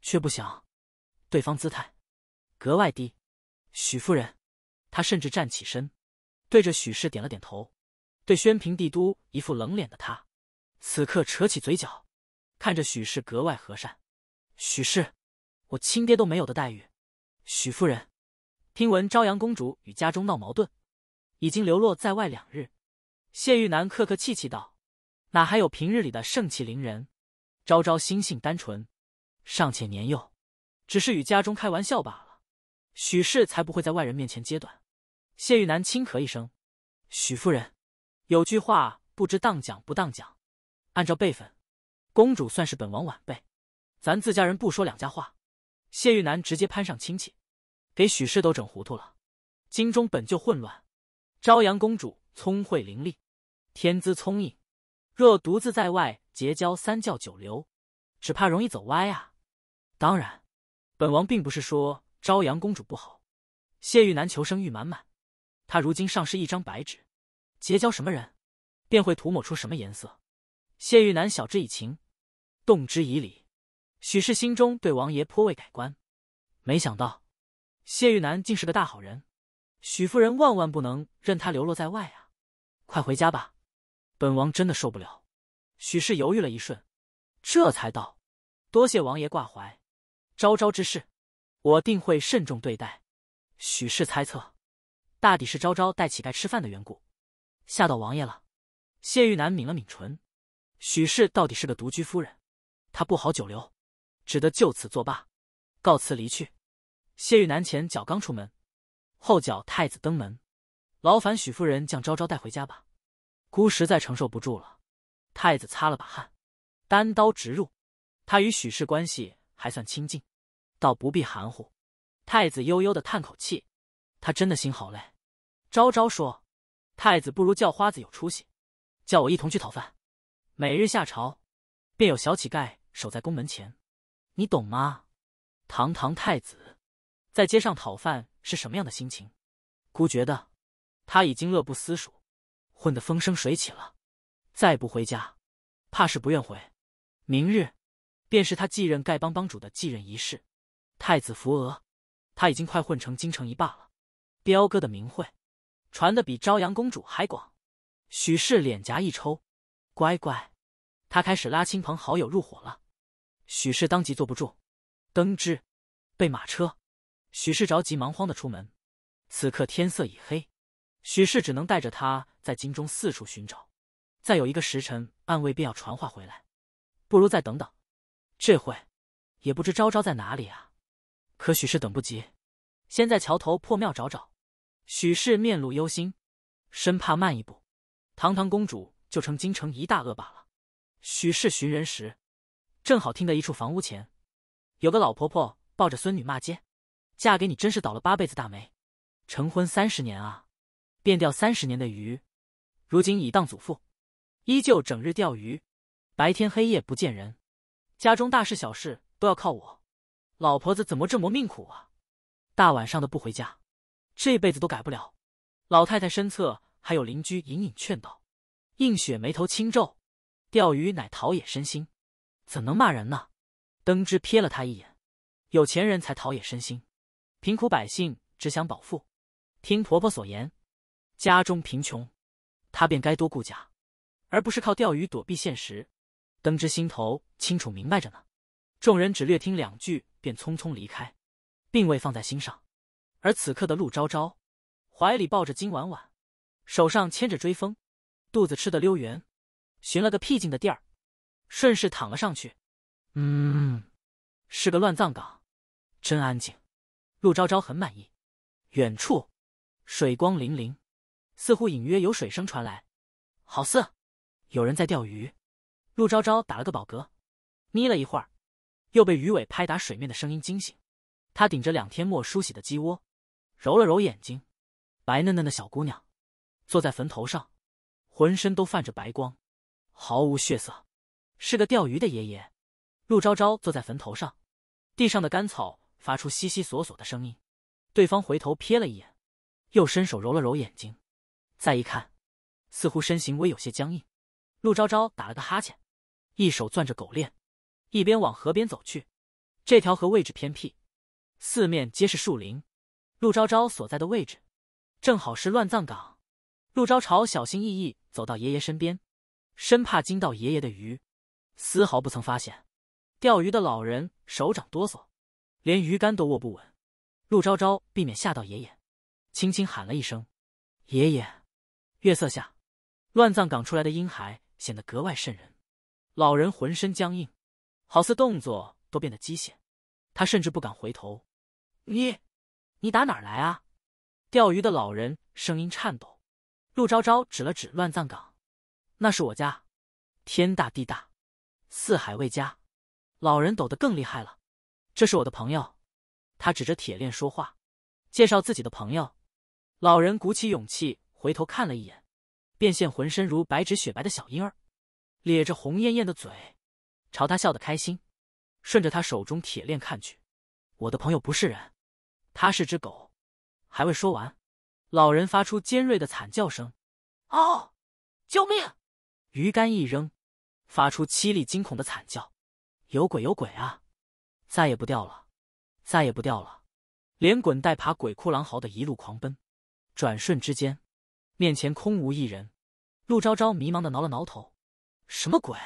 却不想，对方姿态格外低。许夫人，他甚至站起身，对着许氏点了点头。对宣平帝都一副冷脸的他，此刻扯起嘴角，看着许氏格外和善。许氏，我亲爹都没有的待遇。许夫人，听闻朝阳公主与家中闹矛盾，已经流落在外两日。谢玉南客客气气道。哪还有平日里的盛气凌人？昭昭心性单纯，尚且年幼，只是与家中开玩笑罢了。许氏才不会在外人面前揭短。谢玉南轻咳一声：“许夫人，有句话不知当讲不当讲。按照辈分，公主算是本王晚辈，咱自家人不说两家话。”谢玉南直接攀上亲戚，给许氏都整糊涂了。京中本就混乱，昭阳公主聪慧伶俐，天资聪颖。若独自在外结交三教九流，只怕容易走歪啊！当然，本王并不是说朝阳公主不好。谢玉南求生欲满满，他如今尚是一张白纸，结交什么人，便会涂抹出什么颜色。谢玉南晓之以情，动之以理，许氏心中对王爷颇为改观。没想到谢玉南竟是个大好人，许夫人万万不能任他流落在外啊！快回家吧。本王真的受不了，许氏犹豫了一瞬，这才道：“多谢王爷挂怀，昭昭之事，我定会慎重对待。”许氏猜测，大抵是昭昭带乞丐吃饭的缘故，吓到王爷了。谢玉南抿了抿唇，许氏到底是个独居夫人，她不好久留，只得就此作罢，告辞离去。谢玉南前脚刚出门，后脚太子登门，劳烦许夫人将昭昭带回家吧。孤实在承受不住了，太子擦了把汗，单刀直入。他与许氏关系还算亲近，倒不必含糊。太子悠悠的叹口气，他真的心好累。昭昭说，太子不如叫花子有出息，叫我一同去讨饭。每日下朝，便有小乞丐守在宫门前，你懂吗？堂堂太子，在街上讨饭是什么样的心情？孤觉得，他已经乐不思蜀。混得风生水起了，再不回家，怕是不愿回。明日，便是他继任丐帮帮主的继任仪式。太子扶额，他已经快混成京城一霸了。彪哥的名讳，传的比朝阳公主还广。许氏脸颊一抽，乖乖，他开始拉亲朋好友入伙了。许氏当即坐不住，登之，备马车。许氏着急忙慌的出门。此刻天色已黑。许氏只能带着他在京中四处寻找，再有一个时辰，暗卫便要传话回来，不如再等等。这会也不知昭昭在哪里啊？可许氏等不及，先在桥头破庙找找。许氏面露忧心，生怕慢一步，堂堂公主就成京城一大恶霸了。许氏寻人时，正好听得一处房屋前，有个老婆婆抱着孙女骂街：“嫁给你真是倒了八辈子大霉，成婚三十年啊！”便钓三十年的鱼，如今已当祖父，依旧整日钓鱼，白天黑夜不见人，家中大事小事都要靠我。老婆子怎么这么命苦啊！大晚上的不回家，这辈子都改不了。老太太身侧还有邻居隐隐劝道：“映雪，眉头轻皱，钓鱼乃陶冶身心，怎能骂人呢？”登之瞥了他一眼：“有钱人才陶冶身心，贫苦百姓只想饱腹。听婆婆所言。家中贫穷，他便该多顾家，而不是靠钓鱼躲避现实。登之心头清楚明白着呢。众人只略听两句，便匆匆离开，并未放在心上。而此刻的陆昭昭，怀里抱着金婉婉，手上牵着追风，肚子吃得溜圆，寻了个僻静的地儿，顺势躺了上去。嗯，是个乱葬岗，真安静。陆昭昭很满意。远处，水光粼粼。似乎隐约有水声传来，好似有人在钓鱼。陆昭昭打了个饱嗝，眯了一会儿，又被鱼尾拍打水面的声音惊醒。他顶着两天没梳洗的鸡窝，揉了揉眼睛。白嫩嫩的小姑娘坐在坟头上，浑身都泛着白光，毫无血色，是个钓鱼的爷爷。陆昭昭坐在坟头上，地上的干草发出悉悉索索的声音。对方回头瞥了一眼，又伸手揉了揉眼睛。再一看，似乎身形微有些僵硬。陆昭昭打了个哈欠，一手攥着狗链，一边往河边走去。这条河位置偏僻，四面皆是树林。陆昭昭所在的位置，正好是乱葬岗。陆昭朝小心翼翼走到爷爷身边，生怕惊到爷爷的鱼，丝毫不曾发现，钓鱼的老人手掌哆嗦，连鱼竿都握不稳。陆昭昭避免吓到爷爷，轻轻喊了一声：“爷爷。”月色下，乱葬岗出来的婴孩显得格外瘆人。老人浑身僵硬，好似动作都变得机械。他甚至不敢回头。你，你打哪儿来啊？钓鱼的老人声音颤抖。陆昭昭指了指乱葬岗：“那是我家。天大地大，四海为家。”老人抖得更厉害了。这是我的朋友。他指着铁链说话，介绍自己的朋友。老人鼓起勇气。回头看了一眼，便现浑身如白纸雪白的小婴儿，咧着红艳艳的嘴，朝他笑得开心。顺着他手中铁链看去，我的朋友不是人，他是只狗。还未说完，老人发出尖锐的惨叫声：“哦，救命！”鱼竿一扔，发出凄厉惊恐的惨叫：“有鬼有鬼啊！”再也不钓了，再也不钓了，连滚带爬、鬼哭狼嚎的一路狂奔。转瞬之间。面前空无一人，陆昭昭迷茫的挠了挠头，什么鬼？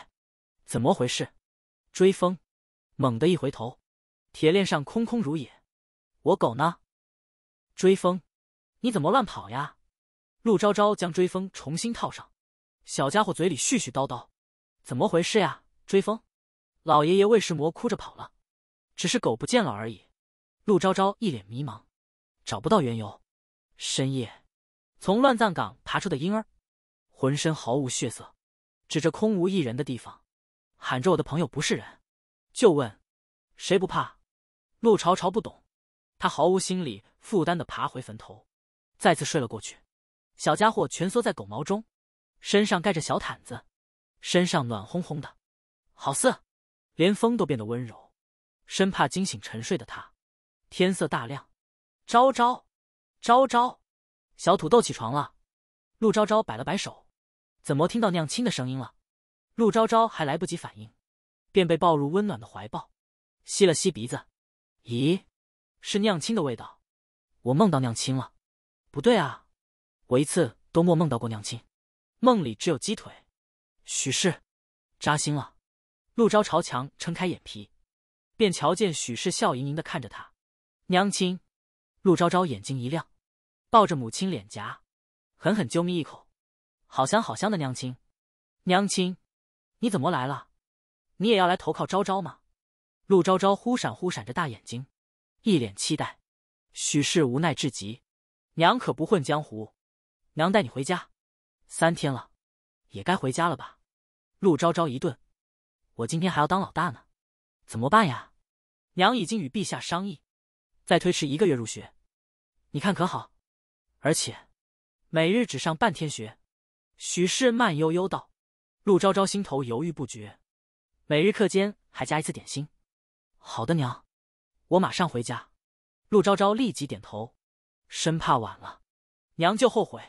怎么回事？追风，猛地一回头，铁链上空空如也，我狗呢？追风，你怎么乱跑呀？陆昭昭将追风重新套上，小家伙嘴里絮絮叨叨，怎么回事呀？追风，老爷爷魏世魔哭着跑了，只是狗不见了而已。陆昭昭一脸迷茫，找不到缘由。深夜。从乱葬岗爬出的婴儿，浑身毫无血色，指着空无一人的地方，喊着：“我的朋友不是人。”就问：“谁不怕？”陆朝朝不懂，他毫无心理负担的爬回坟头，再次睡了过去。小家伙蜷缩在狗毛中，身上盖着小毯子，身上暖烘烘的，好似连风都变得温柔，生怕惊醒沉睡的他。天色大亮，昭昭，昭昭。小土豆起床了，陆昭昭摆了摆手，怎么听到娘亲的声音了？陆昭昭还来不及反应，便被抱入温暖的怀抱，吸了吸鼻子，咦，是娘亲的味道，我梦到娘亲了，不对啊，我一次都没梦到过娘亲，梦里只有鸡腿，许氏，扎心了。陆昭朝墙撑开眼皮，便瞧见许氏笑盈盈的看着他，娘亲，陆昭昭眼睛一亮。抱着母亲脸颊，狠狠揪咪一口，好香好香的娘亲，娘亲，你怎么来了？你也要来投靠昭昭吗？陆昭昭忽闪忽闪着大眼睛，一脸期待。许氏无奈至极，娘可不混江湖，娘带你回家。三天了，也该回家了吧？陆昭昭一顿，我今天还要当老大呢，怎么办呀？娘已经与陛下商议，再推迟一个月入学，你看可好？而且，每日只上半天学。许氏慢悠悠道：“陆昭昭心头犹豫不决，每日课间还加一次点心。”“好的，娘，我马上回家。”陆昭昭立即点头，生怕晚了，娘就后悔。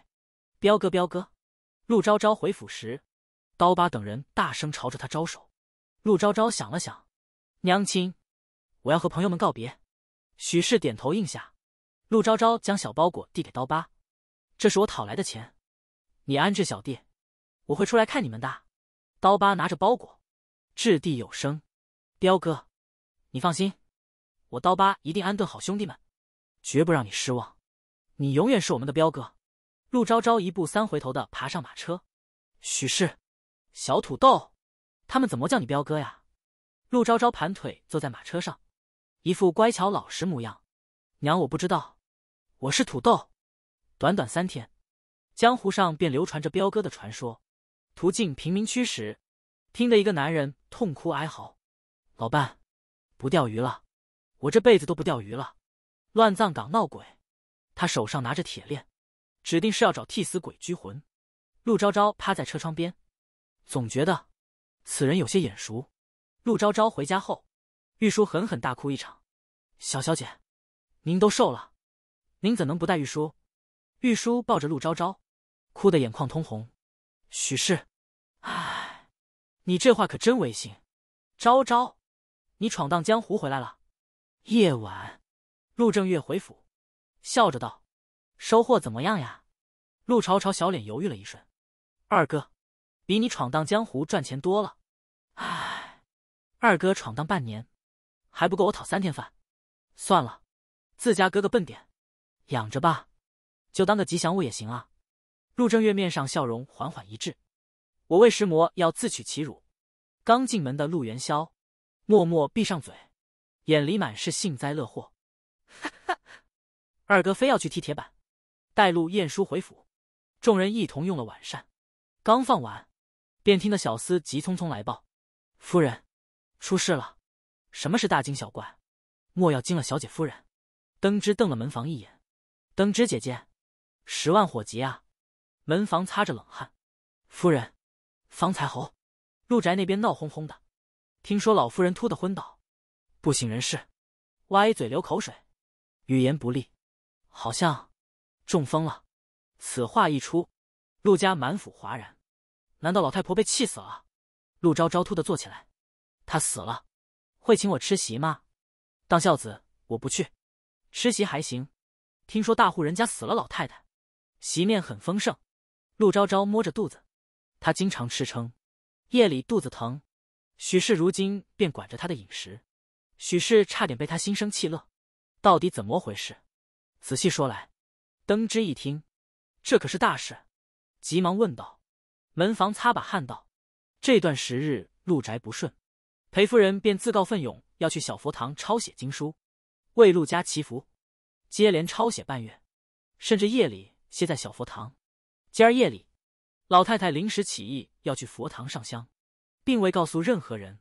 彪哥，彪哥！陆昭昭回府时，刀疤等人大声朝着他招手。陆昭昭想了想：“娘亲，我要和朋友们告别。”许氏点头应下。陆昭昭将小包裹递给刀疤，这是我讨来的钱，你安置小弟，我会出来看你们的。刀疤拿着包裹，掷地有声：“彪哥，你放心，我刀疤一定安顿好兄弟们，绝不让你失望。你永远是我们的彪哥。”陆昭昭一步三回头的爬上马车。许氏，小土豆，他们怎么叫你彪哥呀？陆昭昭盘腿坐在马车上，一副乖巧老实模样。娘，我不知道。我是土豆，短短三天，江湖上便流传着彪哥的传说。途径贫民区时，听得一个男人痛哭哀嚎：“老伴，不钓鱼了，我这辈子都不钓鱼了。”乱葬岗闹鬼，他手上拿着铁链，指定是要找替死鬼拘魂。陆昭昭趴在车窗边，总觉得此人有些眼熟。陆昭昭回家后，玉叔狠狠大哭一场：“小小姐，您都瘦了。”您怎能不带玉书？玉书抱着陆昭昭，哭得眼眶通红。许氏，唉，你这话可真违心。昭昭，你闯荡江湖回来了。夜晚，陆正月回府，笑着道：“收获怎么样呀？”陆朝朝小脸犹豫了一瞬：“二哥，比你闯荡江湖赚钱多了。唉，二哥闯荡半年，还不够我讨三天饭。算了，自家哥哥笨点。”养着吧，就当个吉祥物也行啊。陆正月面上笑容缓缓一滞，我为石魔要自取其辱。刚进门的陆元宵默默闭上嘴，眼里满是幸灾乐祸。哈哈，二哥非要去踢铁板。带陆晏书回府，众人一同用了晚膳。刚放完，便听得小厮急匆匆来报：夫人，出事了！什么是大惊小怪？莫要惊了小姐夫人。登之瞪了门房一眼。登之姐姐，十万火急啊！门房擦着冷汗。夫人，方才侯陆宅那边闹哄哄的，听说老夫人突的昏倒，不省人事，歪嘴流口水，语言不利，好像中风了。此话一出，陆家满府哗然。难道老太婆被气死了？陆昭昭突的坐起来，她死了，会请我吃席吗？当孝子，我不去。吃席还行。听说大户人家死了老太太，席面很丰盛。陆昭昭摸着肚子，他经常吃撑，夜里肚子疼。许氏如今便管着他的饮食。许氏差点被他心生气乐，到底怎么回事？仔细说来，登之一听，这可是大事，急忙问道。门房擦把汗道，这段时日陆宅不顺，裴夫人便自告奋勇要去小佛堂抄写经书，为陆家祈福。接连抄写半月，甚至夜里歇在小佛堂。今儿夜里，老太太临时起意要去佛堂上香，并未告诉任何人，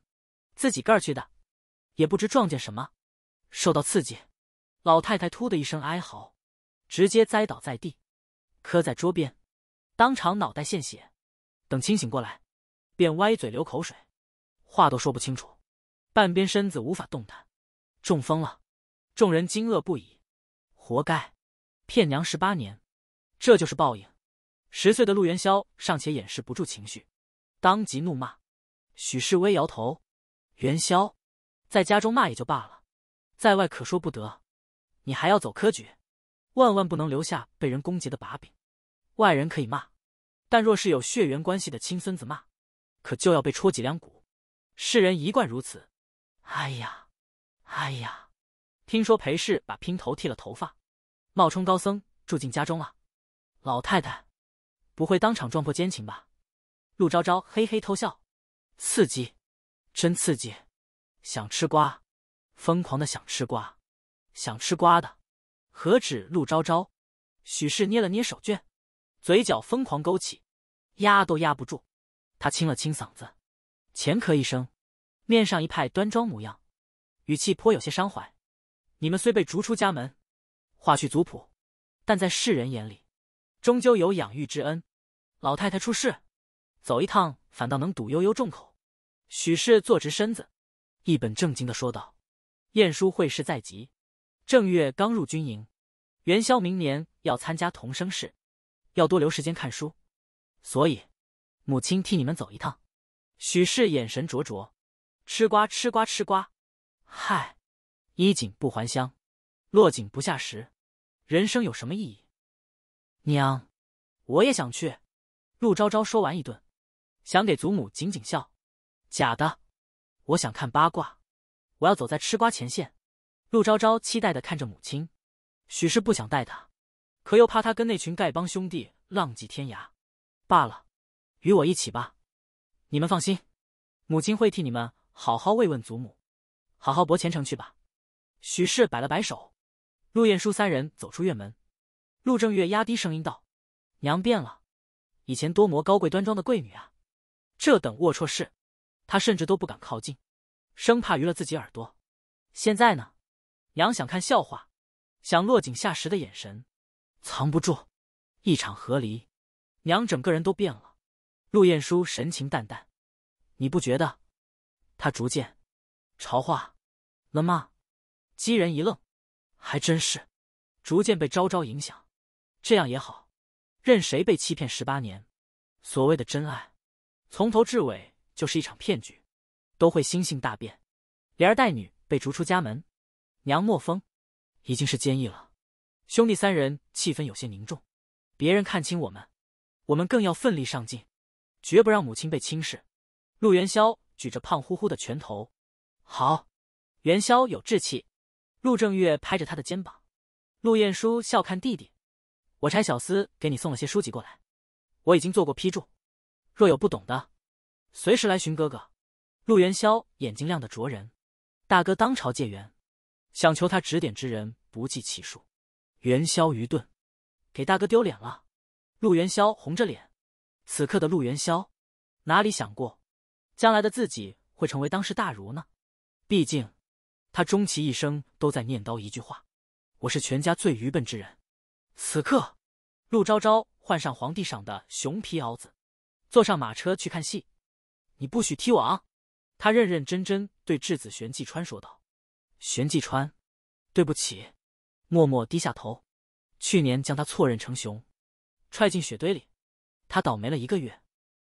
自己个儿去的，也不知撞见什么，受到刺激。老太太突的一声哀嚎，直接栽倒在地，磕在桌边，当场脑袋献血。等清醒过来，便歪嘴流口水，话都说不清楚，半边身子无法动弹，中风了。众人惊愕不已。活该，骗娘十八年，这就是报应。十岁的陆元宵尚且掩饰不住情绪，当即怒骂。许世威摇头，元宵，在家中骂也就罢了，在外可说不得。你还要走科举，万万不能留下被人攻击的把柄。外人可以骂，但若是有血缘关系的亲孙子骂，可就要被戳脊梁骨。世人一贯如此。哎呀，哎呀。听说裴氏把姘头剃了头发，冒充高僧住进家中了。老太太，不会当场撞破奸情吧？陆昭昭嘿嘿偷笑，刺激，真刺激，想吃瓜，疯狂的想吃瓜，想吃瓜的，何止陆昭昭？许氏捏了捏手绢，嘴角疯狂勾起，压都压不住。他清了清嗓子，浅咳一声，面上一派端庄模样，语气颇有些伤怀。你们虽被逐出家门，划去族谱，但在世人眼里，终究有养育之恩。老太太出事，走一趟反倒能堵悠悠众口。许氏坐直身子，一本正经的说道：“晏殊会试在即，正月刚入军营，元宵明年要参加童生试，要多留时间看书，所以母亲替你们走一趟。”许氏眼神灼灼，吃瓜吃瓜吃瓜，嗨。衣锦不还乡，落井不下石，人生有什么意义？娘，我也想去。陆昭昭说完一顿，想给祖母紧紧笑。假的，我想看八卦，我要走在吃瓜前线。陆昭昭期待的看着母亲，许是不想带他，可又怕他跟那群丐帮兄弟浪迹天涯。罢了，与我一起吧。你们放心，母亲会替你们好好慰问祖母，好好博前程去吧。许氏摆了摆手，陆晏书三人走出院门。陆正月压低声音道：“娘变了，以前多么高贵端庄的贵女啊，这等龌龊事，她甚至都不敢靠近，生怕娱了自己耳朵。现在呢，娘想看笑话，想落井下石的眼神，藏不住。一场和离，娘整个人都变了。”陆晏书神情淡淡：“你不觉得她逐渐朝化了吗？”姬人一愣，还真是，逐渐被昭昭影响，这样也好，任谁被欺骗十八年，所谓的真爱，从头至尾就是一场骗局，都会心性大变，连儿带女被逐出家门，娘莫风，已经是坚毅了。兄弟三人气氛有些凝重，别人看清我们，我们更要奋力上进，绝不让母亲被轻视。陆元宵举着胖乎乎的拳头，好，元宵有志气。陆正月拍着他的肩膀，陆晏书笑看弟弟：“我差小厮给你送了些书籍过来，我已经做过批注，若有不懂的，随时来寻哥哥。”陆元宵眼睛亮得灼人，大哥当朝借元，想求他指点之人不计其数。元宵愚钝，给大哥丢脸了。陆元宵红着脸，此刻的陆元宵哪里想过，将来的自己会成为当世大儒呢？毕竟。他终其一生都在念叨一句话：“我是全家最愚笨之人。”此刻，陆昭昭换上皇帝赏的熊皮袄子，坐上马车去看戏。你不许踢我！啊！他认认真真对质子玄继川说道：“玄继川，对不起。”默默低下头。去年将他错认成熊，踹进雪堆里，他倒霉了一个月，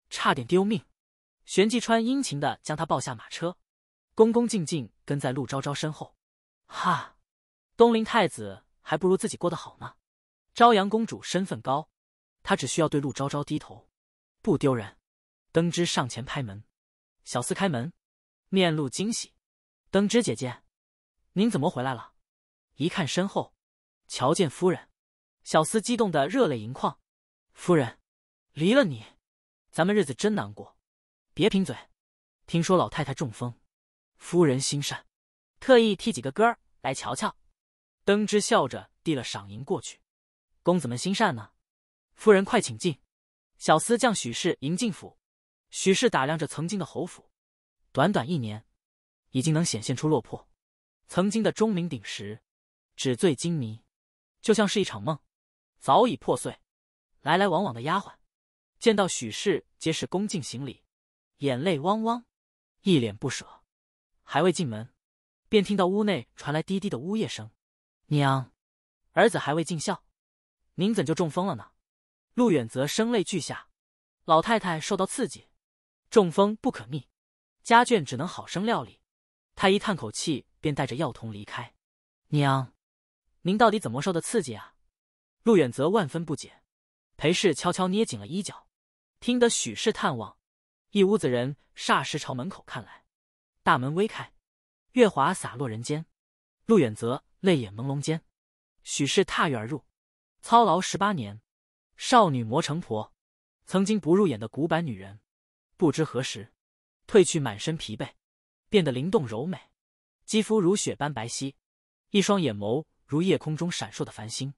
差点丢命。玄继川殷勤的将他抱下马车。恭恭敬敬跟在陆昭昭身后，哈，东陵太子还不如自己过得好呢。朝阳公主身份高，她只需要对陆昭昭低头，不丢人。登之上前拍门，小厮开门，面露惊喜。登之姐姐，您怎么回来了？一看身后，瞧见夫人，小厮激动的热泪盈眶。夫人，离了你，咱们日子真难过。别贫嘴，听说老太太中风。夫人心善，特意替几个哥儿来瞧瞧。登之笑着递了赏银过去。公子们心善呢，夫人快请进。小厮将许氏迎进府。许氏打量着曾经的侯府，短短一年，已经能显现出落魄。曾经的钟鸣鼎食、纸醉金迷，就像是一场梦，早已破碎。来来往往的丫鬟，见到许氏皆是恭敬行礼，眼泪汪汪，一脸不舍。还未进门，便听到屋内传来滴滴的呜咽声。娘，儿子还未尽孝，您怎就中风了呢？陆远则声泪俱下。老太太受到刺激，中风不可逆，家眷只能好生料理。他一叹口气，便带着药童离开。娘，您到底怎么受的刺激啊？陆远则万分不解。裴氏悄悄捏紧了衣角，听得许氏探望，一屋子人霎时朝门口看来。大门微开，月华洒落人间。陆远则泪眼朦胧间，许氏踏月而入。操劳十八年，少女磨成婆，曾经不入眼的古板女人，不知何时褪去满身疲惫，变得灵动柔美，肌肤如雪般白皙，一双眼眸如夜空中闪烁的繁星，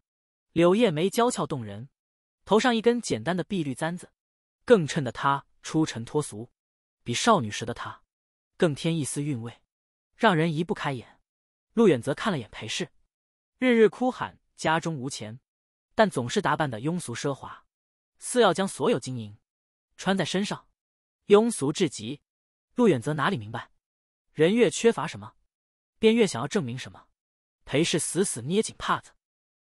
柳叶眉娇俏动人，头上一根简单的碧绿簪子，更衬得她出尘脱俗，比少女时的她。更添一丝韵味，让人移不开眼。陆远则看了眼裴氏，日日哭喊家中无钱，但总是打扮的庸俗奢华，似要将所有金银穿在身上，庸俗至极。陆远则哪里明白，人越缺乏什么，便越想要证明什么。裴氏死死捏紧帕子，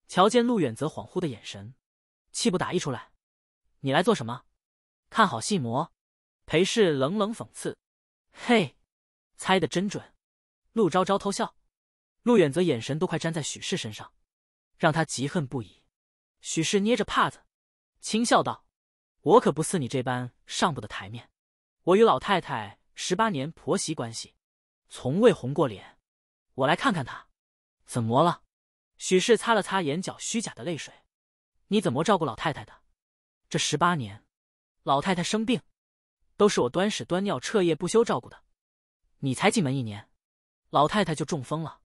瞧见陆远则恍惚的眼神，气不打一处来：“你来做什么？看好戏魔。”裴氏冷冷讽刺：“嘿。”猜的真准，陆昭昭偷笑，陆远则眼神都快粘在许氏身上，让他嫉恨不已。许氏捏着帕子，轻笑道：“我可不似你这般上不得台面，我与老太太十八年婆媳关系，从未红过脸。我来看看她，怎么了？”许氏擦了擦眼角虚假的泪水：“你怎么照顾老太太的？这十八年，老太太生病，都是我端屎端尿，彻夜不休照顾的。”你才进门一年，老太太就中风了。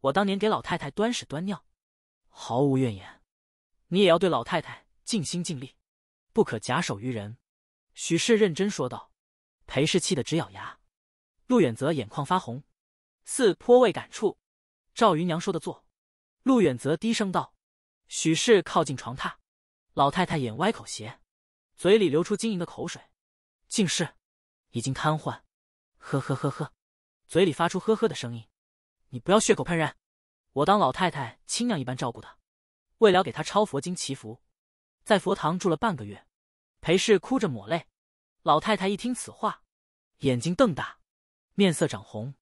我当年给老太太端屎端尿，毫无怨言。你也要对老太太尽心尽力，不可假手于人。”许氏认真说道。裴氏气得直咬牙。陆远泽眼眶发红，似颇为感触。赵姨娘说的做，陆远泽低声道。许氏靠近床榻，老太太眼歪口斜，嘴里流出晶莹的口水，竟是已经瘫痪。呵呵呵呵，嘴里发出呵呵的声音。你不要血口喷人，我当老太太亲娘一般照顾的。为了给他抄佛经祈福，在佛堂住了半个月。裴氏哭着抹泪，老太太一听此话，眼睛瞪大，面色涨红，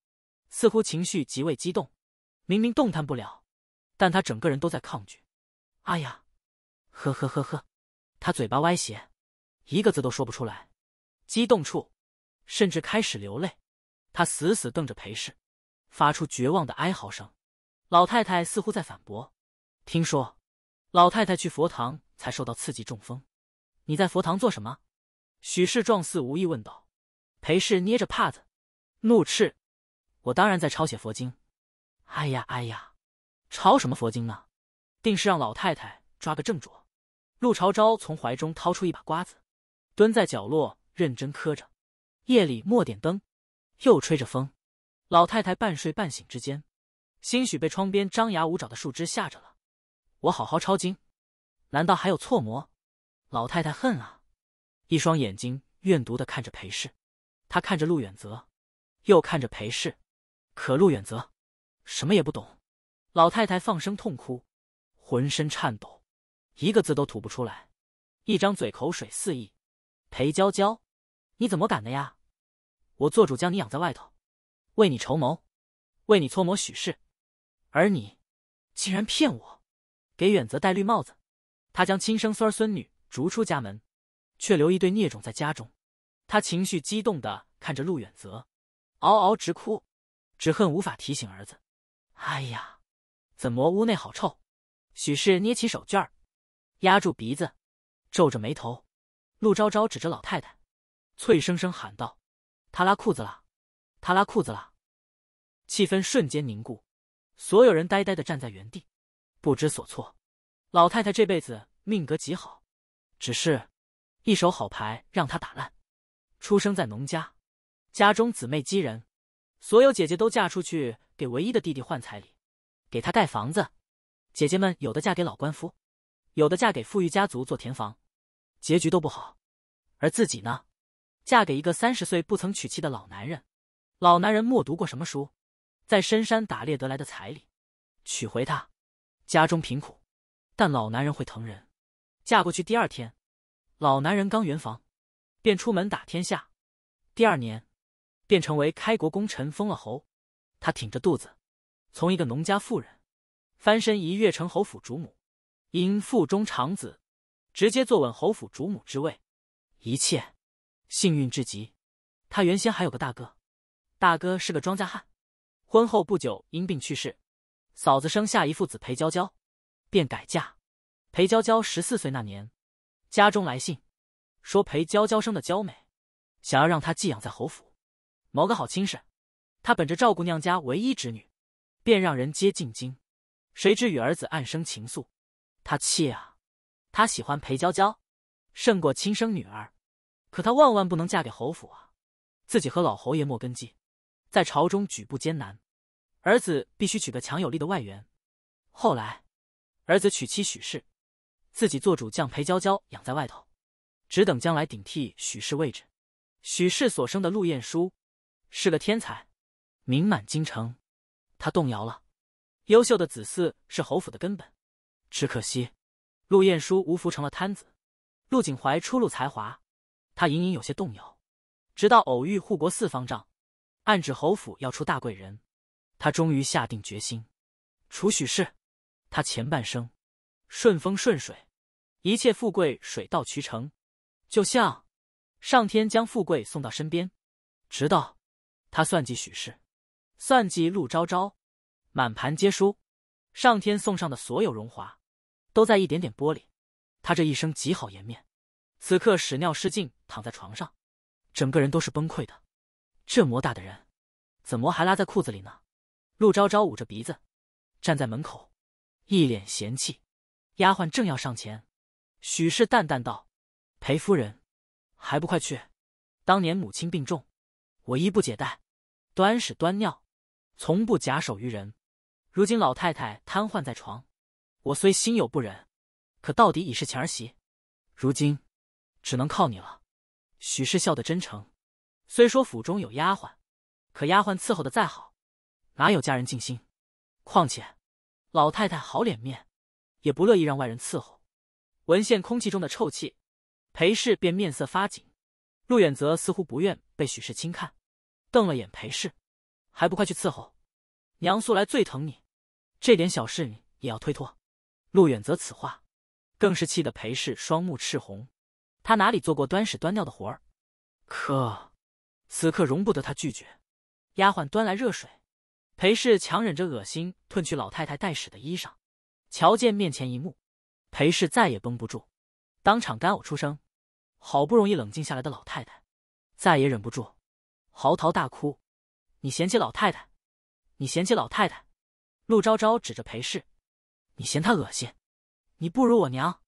似乎情绪极为激动。明明动弹不了，但他整个人都在抗拒。哎呀，呵呵呵呵，他嘴巴歪斜，一个字都说不出来。激动处。甚至开始流泪，他死死瞪着裴氏，发出绝望的哀嚎声。老太太似乎在反驳：“听说老太太去佛堂才受到刺激中风，你在佛堂做什么？”许氏状似无意问道。裴氏捏着帕子，怒斥：“我当然在抄写佛经。”“哎呀哎呀，抄什么佛经呢？定是让老太太抓个正着。”陆朝朝从怀中掏出一把瓜子，蹲在角落认真磕着。夜里莫点灯，又吹着风。老太太半睡半醒之间，兴许被窗边张牙舞爪的树枝吓着了。我好好抄经，难道还有错魔？老太太恨啊，一双眼睛怨毒的看着裴氏。她看着陆远泽，又看着裴氏，可陆远泽什么也不懂。老太太放声痛哭，浑身颤抖，一个字都吐不出来，一张嘴口水四溢。裴娇娇。你怎么敢的呀！我做主将你养在外头，为你筹谋，为你搓磨许氏，而你竟然骗我，给远泽戴绿帽子。他将亲生孙儿孙女逐出家门，却留一对孽种在家中。他情绪激动的看着陆远泽，嗷嗷直哭，只恨无法提醒儿子。哎呀，怎么屋内好臭？许氏捏起手绢儿，压住鼻子，皱着眉头。陆昭昭指着老太太。脆生生喊道：“他拉裤子了，他拉裤子了！”气氛瞬间凝固，所有人呆呆的站在原地，不知所措。老太太这辈子命格极好，只是一手好牌让她打烂。出生在农家，家中姊妹几人，所有姐姐都嫁出去给唯一的弟弟换彩礼，给他盖房子。姐姐们有的嫁给老官夫，有的嫁给富裕家族做填房，结局都不好。而自己呢？嫁给一个三十岁不曾娶妻的老男人，老男人没读过什么书，在深山打猎得来的彩礼，娶回她，家中贫苦，但老男人会疼人。嫁过去第二天，老男人刚圆房，便出门打天下，第二年，便成为开国功臣，封了侯。他挺着肚子，从一个农家妇人，翻身一跃成侯府主母，因腹中长子，直接坐稳侯府主母之位，一切。幸运至极，他原先还有个大哥，大哥是个庄稼汉，婚后不久因病去世。嫂子生下一父子裴娇娇，便改嫁。裴娇娇十四岁那年，家中来信，说裴娇娇生的娇美，想要让她寄养在侯府，谋个好亲事。他本着照顾娘家唯一侄女，便让人接进京。谁知与儿子暗生情愫，他气啊！他喜欢裴娇娇，胜过亲生女儿。可他万万不能嫁给侯府啊！自己和老侯爷莫根基，在朝中举步艰难。儿子必须娶个强有力的外援。后来，儿子娶妻许氏，自己做主将裴娇娇养在外头，只等将来顶替许氏位置。许氏所生的陆晏书是个天才，名满京城。他动摇了。优秀的子嗣是侯府的根本。只可惜，陆晏书无福成了摊子。陆景怀初露才华。他隐隐有些动摇，直到偶遇护国寺方丈，暗指侯府要出大贵人，他终于下定决心。除许氏，他前半生顺风顺水，一切富贵水到渠成，就像上天将富贵送到身边。直到他算计许氏，算计陆昭昭，满盘皆输。上天送上的所有荣华，都在一点点剥离。他这一生极好颜面，此刻屎尿失禁。躺在床上，整个人都是崩溃的。这么大的人，怎么还拉在裤子里呢？陆昭昭捂着鼻子，站在门口，一脸嫌弃。丫鬟正要上前，许氏淡淡道：“裴夫人，还不快去？当年母亲病重，我衣不解带，端屎端尿，从不假手于人。如今老太太瘫痪在床，我虽心有不忍，可到底已是前儿媳，如今只能靠你了。”许氏笑得真诚，虽说府中有丫鬟，可丫鬟伺候的再好，哪有家人尽心？况且老太太好脸面，也不乐意让外人伺候。闻现空气中的臭气，裴氏便面色发紧。陆远则似乎不愿被许氏轻看，瞪了眼裴氏，还不快去伺候！娘素来最疼你，这点小事你也要推脱？陆远则此话，更是气得裴氏双目赤红。他哪里做过端屎端尿的活儿？可此刻容不得他拒绝。丫鬟端来热水，裴氏强忍着恶心，褪去老太太带屎的衣裳。瞧见面前一幕，裴氏再也绷不住，当场干呕出声。好不容易冷静下来的老太太，再也忍不住，嚎啕大哭：“你嫌弃老太太？你嫌弃老太太？”陆昭昭指着裴氏：“你嫌她恶心？你不如我娘。”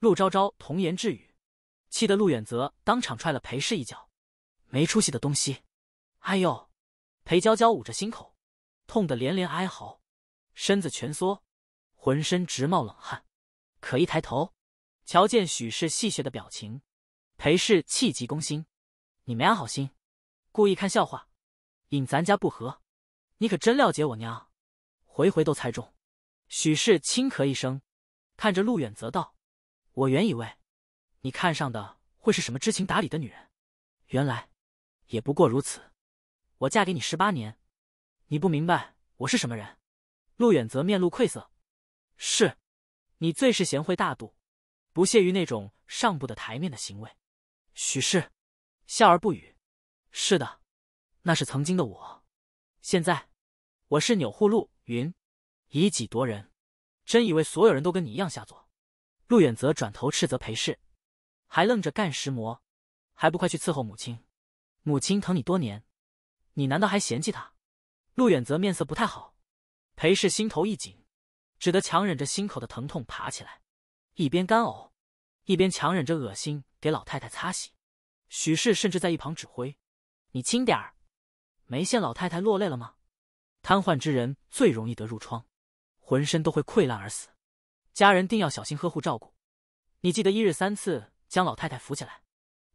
陆昭昭童言稚语。气得陆远泽当场踹了裴氏一脚，没出息的东西！哎呦，裴娇娇捂着心口，痛得连连哀嚎，身子蜷缩，浑身直冒冷汗。可一抬头，瞧见许氏戏谑的表情，裴氏气急攻心：“你没安好心，故意看笑话，引咱家不和。你可真了解我娘，回回都猜中。”许氏轻咳一声，看着陆远泽道：“我原以为……”你看上的会是什么知情达理的女人？原来，也不过如此。我嫁给你十八年，你不明白我是什么人。陆远则面露愧色：“是，你最是贤惠大度，不屑于那种上不得台面的行为。”许氏笑而不语：“是的，那是曾经的我。现在，我是钮祜禄云，以己夺人，真以为所有人都跟你一样下作？”陆远则转头斥责裴氏。还愣着干石磨，还不快去伺候母亲？母亲疼你多年，你难道还嫌弃她？陆远泽面色不太好，裴氏心头一紧，只得强忍着心口的疼痛爬起来，一边干呕，一边强忍着恶心给老太太擦洗。许氏甚至在一旁指挥：“你轻点儿，没见老太太落泪了吗？”瘫痪之人最容易得褥疮，浑身都会溃烂而死，家人定要小心呵护照顾。你记得一日三次。将老太太扶起来，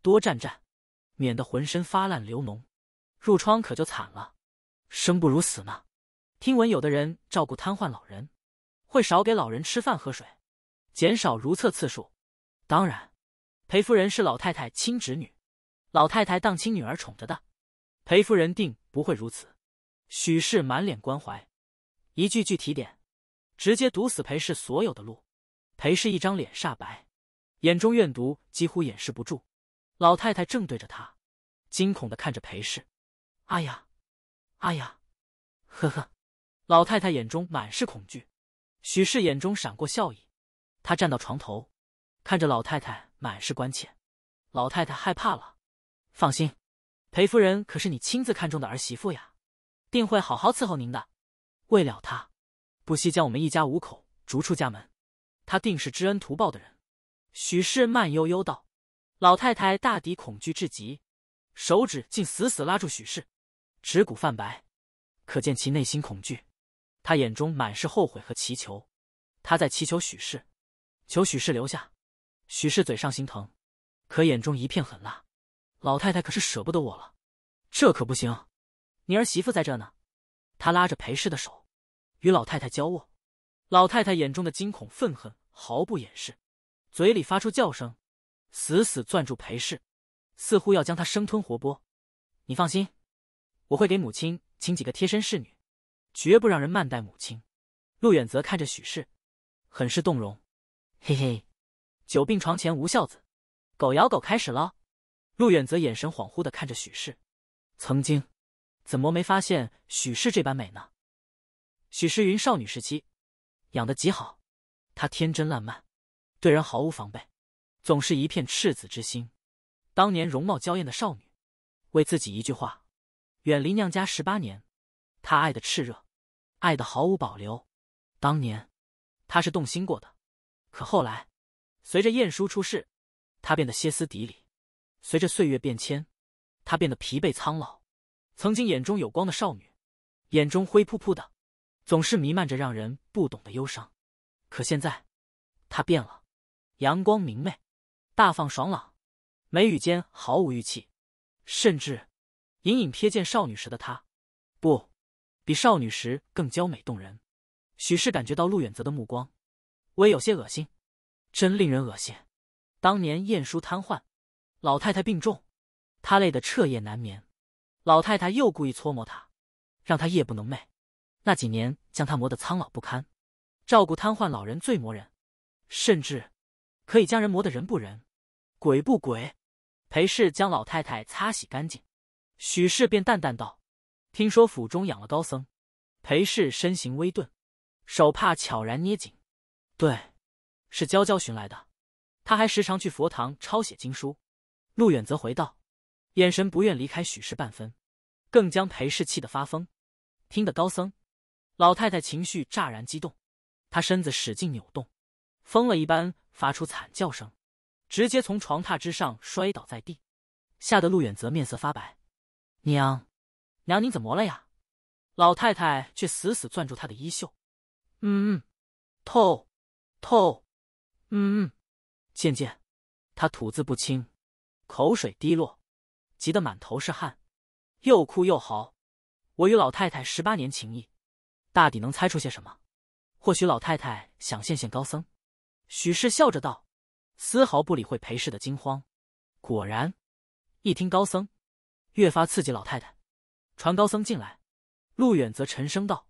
多站站，免得浑身发烂流脓，入疮可就惨了，生不如死呢。听闻有的人照顾瘫痪老人，会少给老人吃饭喝水，减少如厕次数。当然，裴夫人是老太太亲侄女，老太太当亲女儿宠着的，裴夫人定不会如此。许氏满脸关怀，一句句提点，直接堵死裴氏所有的路。裴氏一张脸煞白。眼中怨毒几乎掩饰不住，老太太正对着他，惊恐的看着裴氏。阿雅，阿雅，呵呵，老太太眼中满是恐惧。许氏眼中闪过笑意，他站到床头，看着老太太，满是关切。老太太害怕了，放心，裴夫人可是你亲自看中的儿媳妇呀，定会好好伺候您的。为了她，不惜将我们一家五口逐出家门，她定是知恩图报的人。许氏慢悠悠道：“老太太大抵恐惧至极，手指竟死死拉住许氏，指骨泛白，可见其内心恐惧。她眼中满是后悔和祈求，她在祈求许氏，求许氏留下。许氏嘴上心疼，可眼中一片狠辣。老太太可是舍不得我了，这可不行。你儿媳妇在这呢。”他拉着裴氏的手，与老太太交握。老太太眼中的惊恐、愤恨毫不掩饰。嘴里发出叫声，死死攥住裴氏，似乎要将他生吞活剥。你放心，我会给母亲请几个贴身侍女，绝不让人慢待母亲。陆远泽看着许氏，很是动容。嘿嘿，久病床前无孝子，狗咬狗开始了。陆远泽眼神恍惚的看着许氏，曾经怎么没发现许氏这般美呢？许诗云少女时期养得极好，她天真烂漫。对人毫无防备，总是一片赤子之心。当年容貌娇艳的少女，为自己一句话，远离娘家十八年。她爱的炽热，爱的毫无保留。当年，她是动心过的，可后来，随着晏殊出世，她变得歇斯底里；随着岁月变迁，她变得疲惫苍老。曾经眼中有光的少女，眼中灰扑扑的，总是弥漫着让人不懂的忧伤。可现在，她变了。阳光明媚，大放爽朗，眉宇间毫无郁气，甚至隐隐瞥见少女时的她，不比少女时更娇美动人。许是感觉到陆远泽的目光，微有些恶心，真令人恶心。当年晏殊瘫痪，老太太病重，他累得彻夜难眠，老太太又故意搓磨他，让他夜不能寐，那几年将他磨得苍老不堪。照顾瘫痪老人最磨人，甚至。可以将人磨得人不人，鬼不鬼。裴氏将老太太擦洗干净，许氏便淡淡道：“听说府中养了高僧。”裴氏身形微顿，手帕悄然捏紧。“对，是娇娇寻来的。”他还时常去佛堂抄写经书。陆远则回道，眼神不愿离开许氏半分，更将裴氏气得发疯。听得高僧，老太太情绪乍然激动，她身子使劲扭动，疯了一般。发出惨叫声，直接从床榻之上摔倒在地，吓得陆远泽面色发白。娘，娘，您怎么了呀？老太太却死死攥住她的衣袖。嗯嗯，透透，嗯嗯，渐渐，她吐字不清，口水滴落，急得满头是汗，又哭又嚎。我与老太太十八年情谊，大抵能猜出些什么。或许老太太想献献高僧。许氏笑着道，丝毫不理会裴氏的惊慌。果然，一听高僧，越发刺激老太太。传高僧进来。陆远则沉声道：“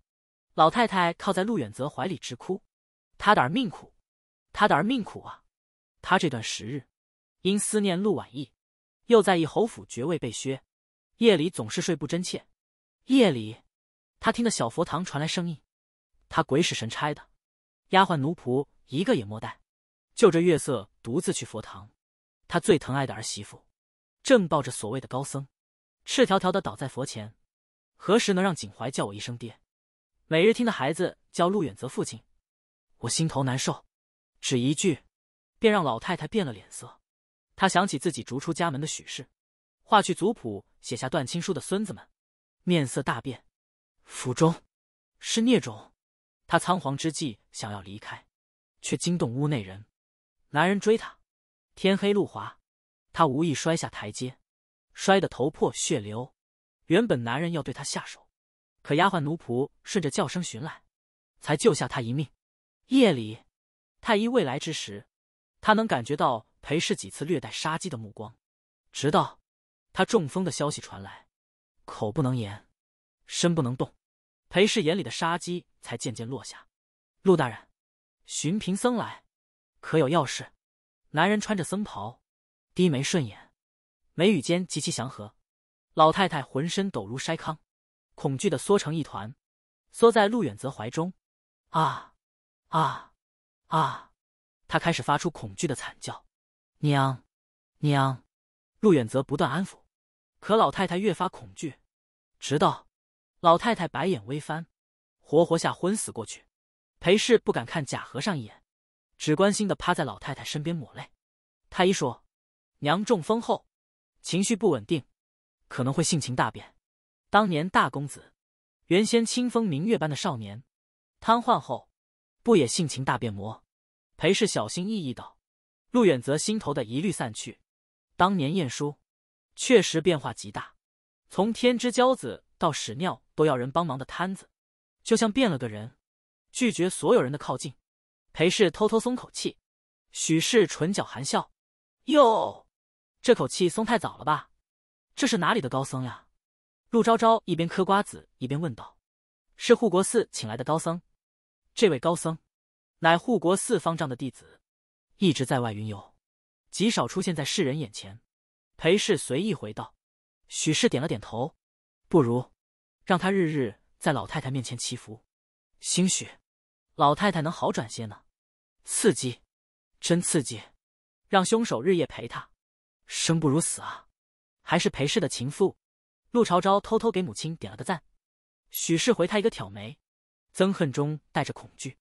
老太太靠在陆远则怀里直哭，他胆儿命苦，他胆儿命苦啊！他这段时日，因思念陆婉意，又在意侯府爵位被削，夜里总是睡不真切。夜里，他听得小佛堂传来声音，他鬼使神差的，丫鬟奴仆。”一个也莫带，就着月色，独自去佛堂。他最疼爱的儿媳妇，正抱着所谓的高僧，赤条条的倒在佛前。何时能让景怀叫我一声爹？每日听的孩子叫陆远泽父亲，我心头难受。只一句，便让老太太变了脸色。他想起自己逐出家门的许氏，化去族谱，写下断亲书的孙子们，面色大变。府中是孽种。他仓皇之际，想要离开。却惊动屋内人，男人追他，天黑路滑，他无意摔下台阶，摔得头破血流。原本男人要对他下手，可丫鬟奴仆顺着叫声寻来，才救下他一命。夜里，太医未来之时，他能感觉到裴氏几次略带杀机的目光。直到他中风的消息传来，口不能言，身不能动，裴氏眼里的杀机才渐渐落下。陆大人。寻贫僧来，可有要事？男人穿着僧袍，低眉顺眼，眉宇间极其祥和。老太太浑身抖如筛糠，恐惧的缩成一团，缩在陆远泽怀中。啊啊啊！他开始发出恐惧的惨叫。娘，娘！陆远泽不断安抚，可老太太越发恐惧，直到老太太白眼微翻，活活吓昏死过去。裴氏不敢看假和尚一眼，只关心的趴在老太太身边抹泪。太医说，娘中风后，情绪不稳定，可能会性情大变。当年大公子，原先清风明月般的少年，瘫痪后，不也性情大变魔？裴氏小心翼翼道。陆远则心头的疑虑散去。当年晏殊，确实变化极大，从天之骄子到屎尿都要人帮忙的瘫子，就像变了个人。拒绝所有人的靠近，裴氏偷偷松口气，许氏唇角含笑。哟，这口气松太早了吧？这是哪里的高僧呀？陆昭昭一边嗑瓜子一边问道：“是护国寺请来的高僧，这位高僧乃护国寺方丈的弟子，一直在外云游，极少出现在世人眼前。”裴氏随意回道。许氏点了点头：“不如让他日日在老太太面前祈福，兴许。”老太太能好转些呢，刺激，真刺激，让凶手日夜陪她，生不如死啊！还是裴氏的情妇，陆朝朝偷偷给母亲点了个赞。许氏回他一个挑眉，憎恨中带着恐惧，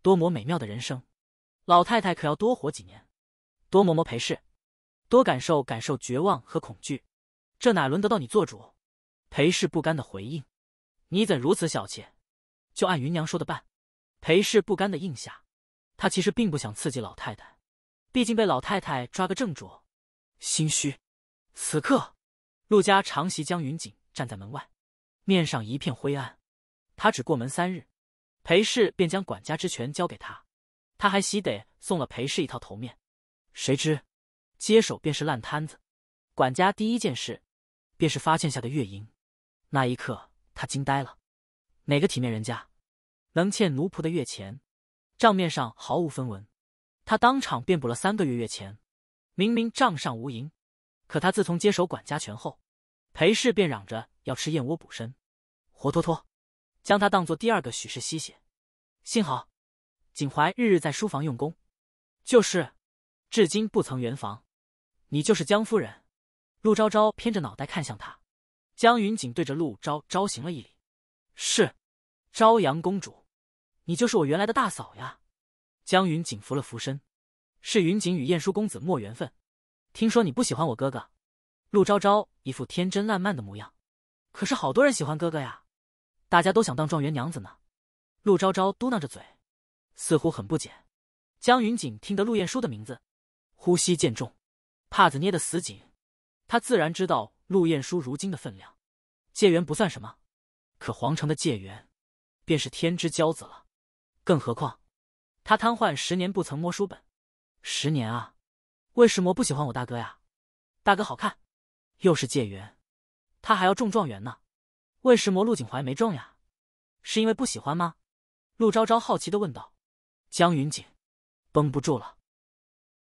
多么美妙的人生！老太太可要多活几年，多磨磨裴氏，多感受感受绝望和恐惧。这哪轮得到你做主？裴氏不甘的回应：“你怎如此小气？就按云娘说的办。”裴氏不甘的应下，他其实并不想刺激老太太，毕竟被老太太抓个正着，心虚。此刻，陆家长席江云锦站在门外，面上一片灰暗。他只过门三日，裴氏便将管家之权交给他，他还喜得送了裴氏一套头面。谁知接手便是烂摊子，管家第一件事便是发现下的月银。那一刻，他惊呆了，哪个体面人家？能欠奴仆的月钱，账面上毫无分文，他当场便补了三个月月钱。明明账上无银，可他自从接手管家权后，裴氏便嚷着要吃燕窝补身，活脱脱将他当做第二个许氏吸血。幸好，景怀日日在书房用功，就是至今不曾圆房。你就是江夫人，陆昭昭偏着脑袋看向他，江云锦对着陆昭昭行了一礼：“是，朝阳公主。”你就是我原来的大嫂呀，江云锦扶了扶身，是云锦与晏殊公子莫缘分。听说你不喜欢我哥哥，陆昭昭一副天真烂漫的模样。可是好多人喜欢哥哥呀，大家都想当状元娘子呢。陆昭昭嘟囔着嘴，似乎很不解。江云锦听得陆晏殊的名字，呼吸渐重，帕子捏得死紧。他自然知道陆晏殊如今的分量，界元不算什么，可皇城的界元，便是天之骄子了。更何况，他瘫痪十年不曾摸书本，十年啊！为什么不喜欢我大哥呀，大哥好看，又是借缘，他还要中状元呢。为什么陆景怀没中呀，是因为不喜欢吗？陆昭昭好奇的问道。江云锦绷不住了。